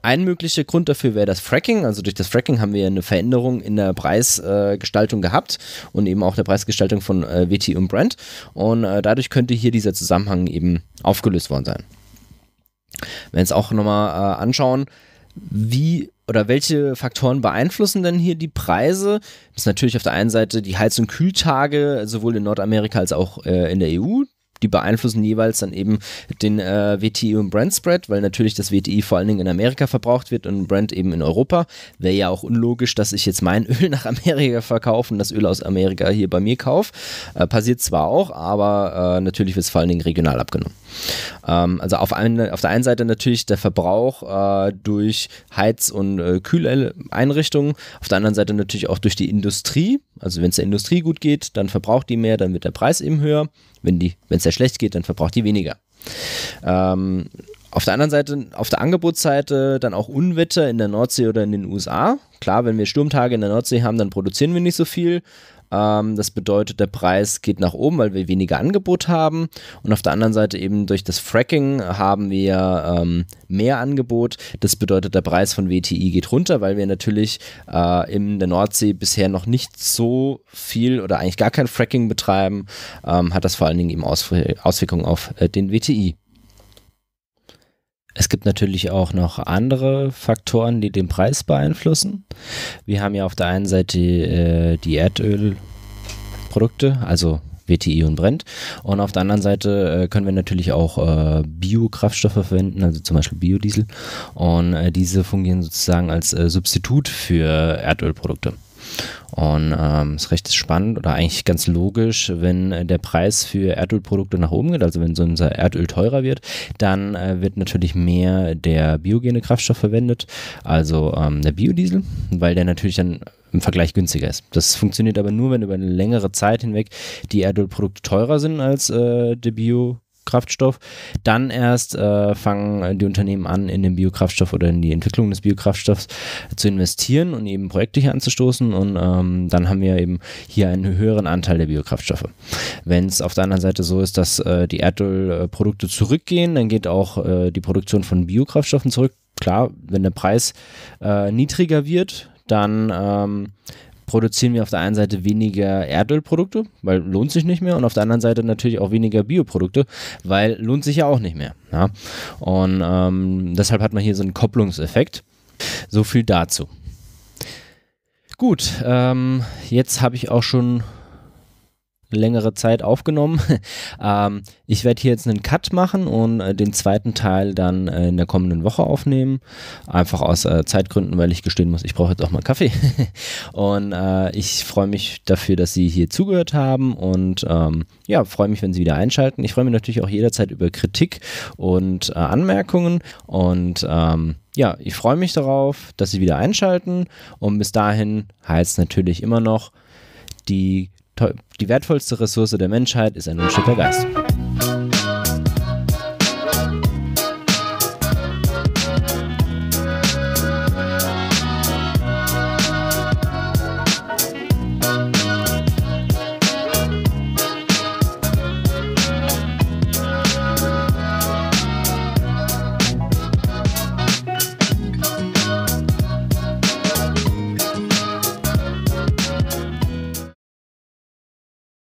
Ein möglicher Grund dafür wäre das Fracking. Also durch das Fracking haben wir eine Veränderung in der Preisgestaltung äh, gehabt und eben auch der Preisgestaltung von äh, WT und Brent. Und äh, dadurch könnte hier dieser Zusammenhang eben aufgelöst worden sein. Wenn wir uns auch nochmal äh, anschauen, wie oder welche Faktoren beeinflussen denn hier die Preise? Das ist natürlich auf der einen Seite die Heiz- und Kühltage, sowohl in Nordamerika als auch äh, in der EU die beeinflussen jeweils dann eben den äh, WTI und Brand Spread, weil natürlich das WTI vor allen Dingen in Amerika verbraucht wird und Brand eben in Europa. Wäre ja auch unlogisch, dass ich jetzt mein Öl nach Amerika verkaufe und das Öl aus Amerika hier bei mir kaufe. Äh, passiert zwar auch, aber äh, natürlich wird es vor allen Dingen regional abgenommen. Ähm, also auf, eine, auf, der einen Seite natürlich der Verbrauch äh, durch Heiz- und äh, Kühleinrichtungen, auf der anderen Seite natürlich auch durch die Industrie. Also wenn es der Industrie gut geht, dann verbraucht die mehr, dann wird der Preis eben höher. Wenn es der schlecht geht, dann verbraucht die weniger. Ähm, auf der anderen Seite, auf der Angebotsseite dann auch Unwetter in der Nordsee oder in den USA. Klar, wenn wir Sturmtage in der Nordsee haben, dann produzieren wir nicht so viel. Ähm, das bedeutet, der Preis geht nach oben, weil wir weniger Angebot haben. Und auf der anderen Seite eben durch das Fracking haben wir ähm, mehr Angebot. Das bedeutet, der Preis von WTI geht runter, weil wir natürlich äh, in der Nordsee bisher noch nicht so viel oder eigentlich gar kein Fracking betreiben. Ähm, hat das vor allen Dingen eben Auswirkungen auf äh, den WTI. Es gibt natürlich auch noch andere Faktoren, die den Preis beeinflussen. Wir haben ja auf der einen Seite äh, die Erdölprodukte, also WTI und Brent. Und auf der anderen Seite äh, können wir natürlich auch äh, Biokraftstoffe verwenden, also zum Beispiel Biodiesel. Und äh, diese fungieren sozusagen als äh, Substitut für Erdölprodukte. Und ähm, ist recht spannend oder eigentlich ganz logisch, wenn äh, der Preis für Erdölprodukte nach oben geht, also wenn so unser Erdöl teurer wird, dann äh, wird natürlich mehr der biogene Kraftstoff verwendet, also ähm, der Biodiesel, weil der natürlich dann im Vergleich günstiger ist. Das funktioniert aber nur, wenn über eine längere Zeit hinweg die Erdölprodukte teurer sind als äh, der Bio Biokraftstoff. Dann erst äh, fangen die Unternehmen an, in den Biokraftstoff oder in die Entwicklung des Biokraftstoffs zu investieren und eben Projekte hier anzustoßen. Und ähm, dann haben wir eben hier einen höheren Anteil der Biokraftstoffe. Wenn es auf der anderen Seite so ist, dass äh, die Erdölprodukte zurückgehen, dann geht auch äh, die Produktion von Biokraftstoffen zurück. Klar, wenn der Preis äh, niedriger wird, dann ähm, produzieren wir auf der einen Seite weniger Erdölprodukte, weil lohnt sich nicht mehr, und auf der anderen Seite natürlich auch weniger Bioprodukte, weil lohnt sich ja auch nicht mehr. Ja? Und ähm, deshalb hat man hier so einen Kopplungseffekt. So viel dazu. Gut, ähm, jetzt habe ich auch schon längere Zeit aufgenommen. ähm, ich werde hier jetzt einen Cut machen und äh, den zweiten Teil dann äh, in der kommenden Woche aufnehmen. Einfach aus äh, Zeitgründen, weil ich gestehen muss, ich brauche jetzt auch mal Kaffee. und äh, ich freue mich dafür, dass Sie hier zugehört haben und ähm, ja, freue mich, wenn Sie wieder einschalten. Ich freue mich natürlich auch jederzeit über Kritik und äh, Anmerkungen und ähm, ja, ich freue mich darauf, dass Sie wieder einschalten und bis dahin heißt natürlich immer noch die die wertvollste Ressource der Menschheit ist ein unschuldiger Geist.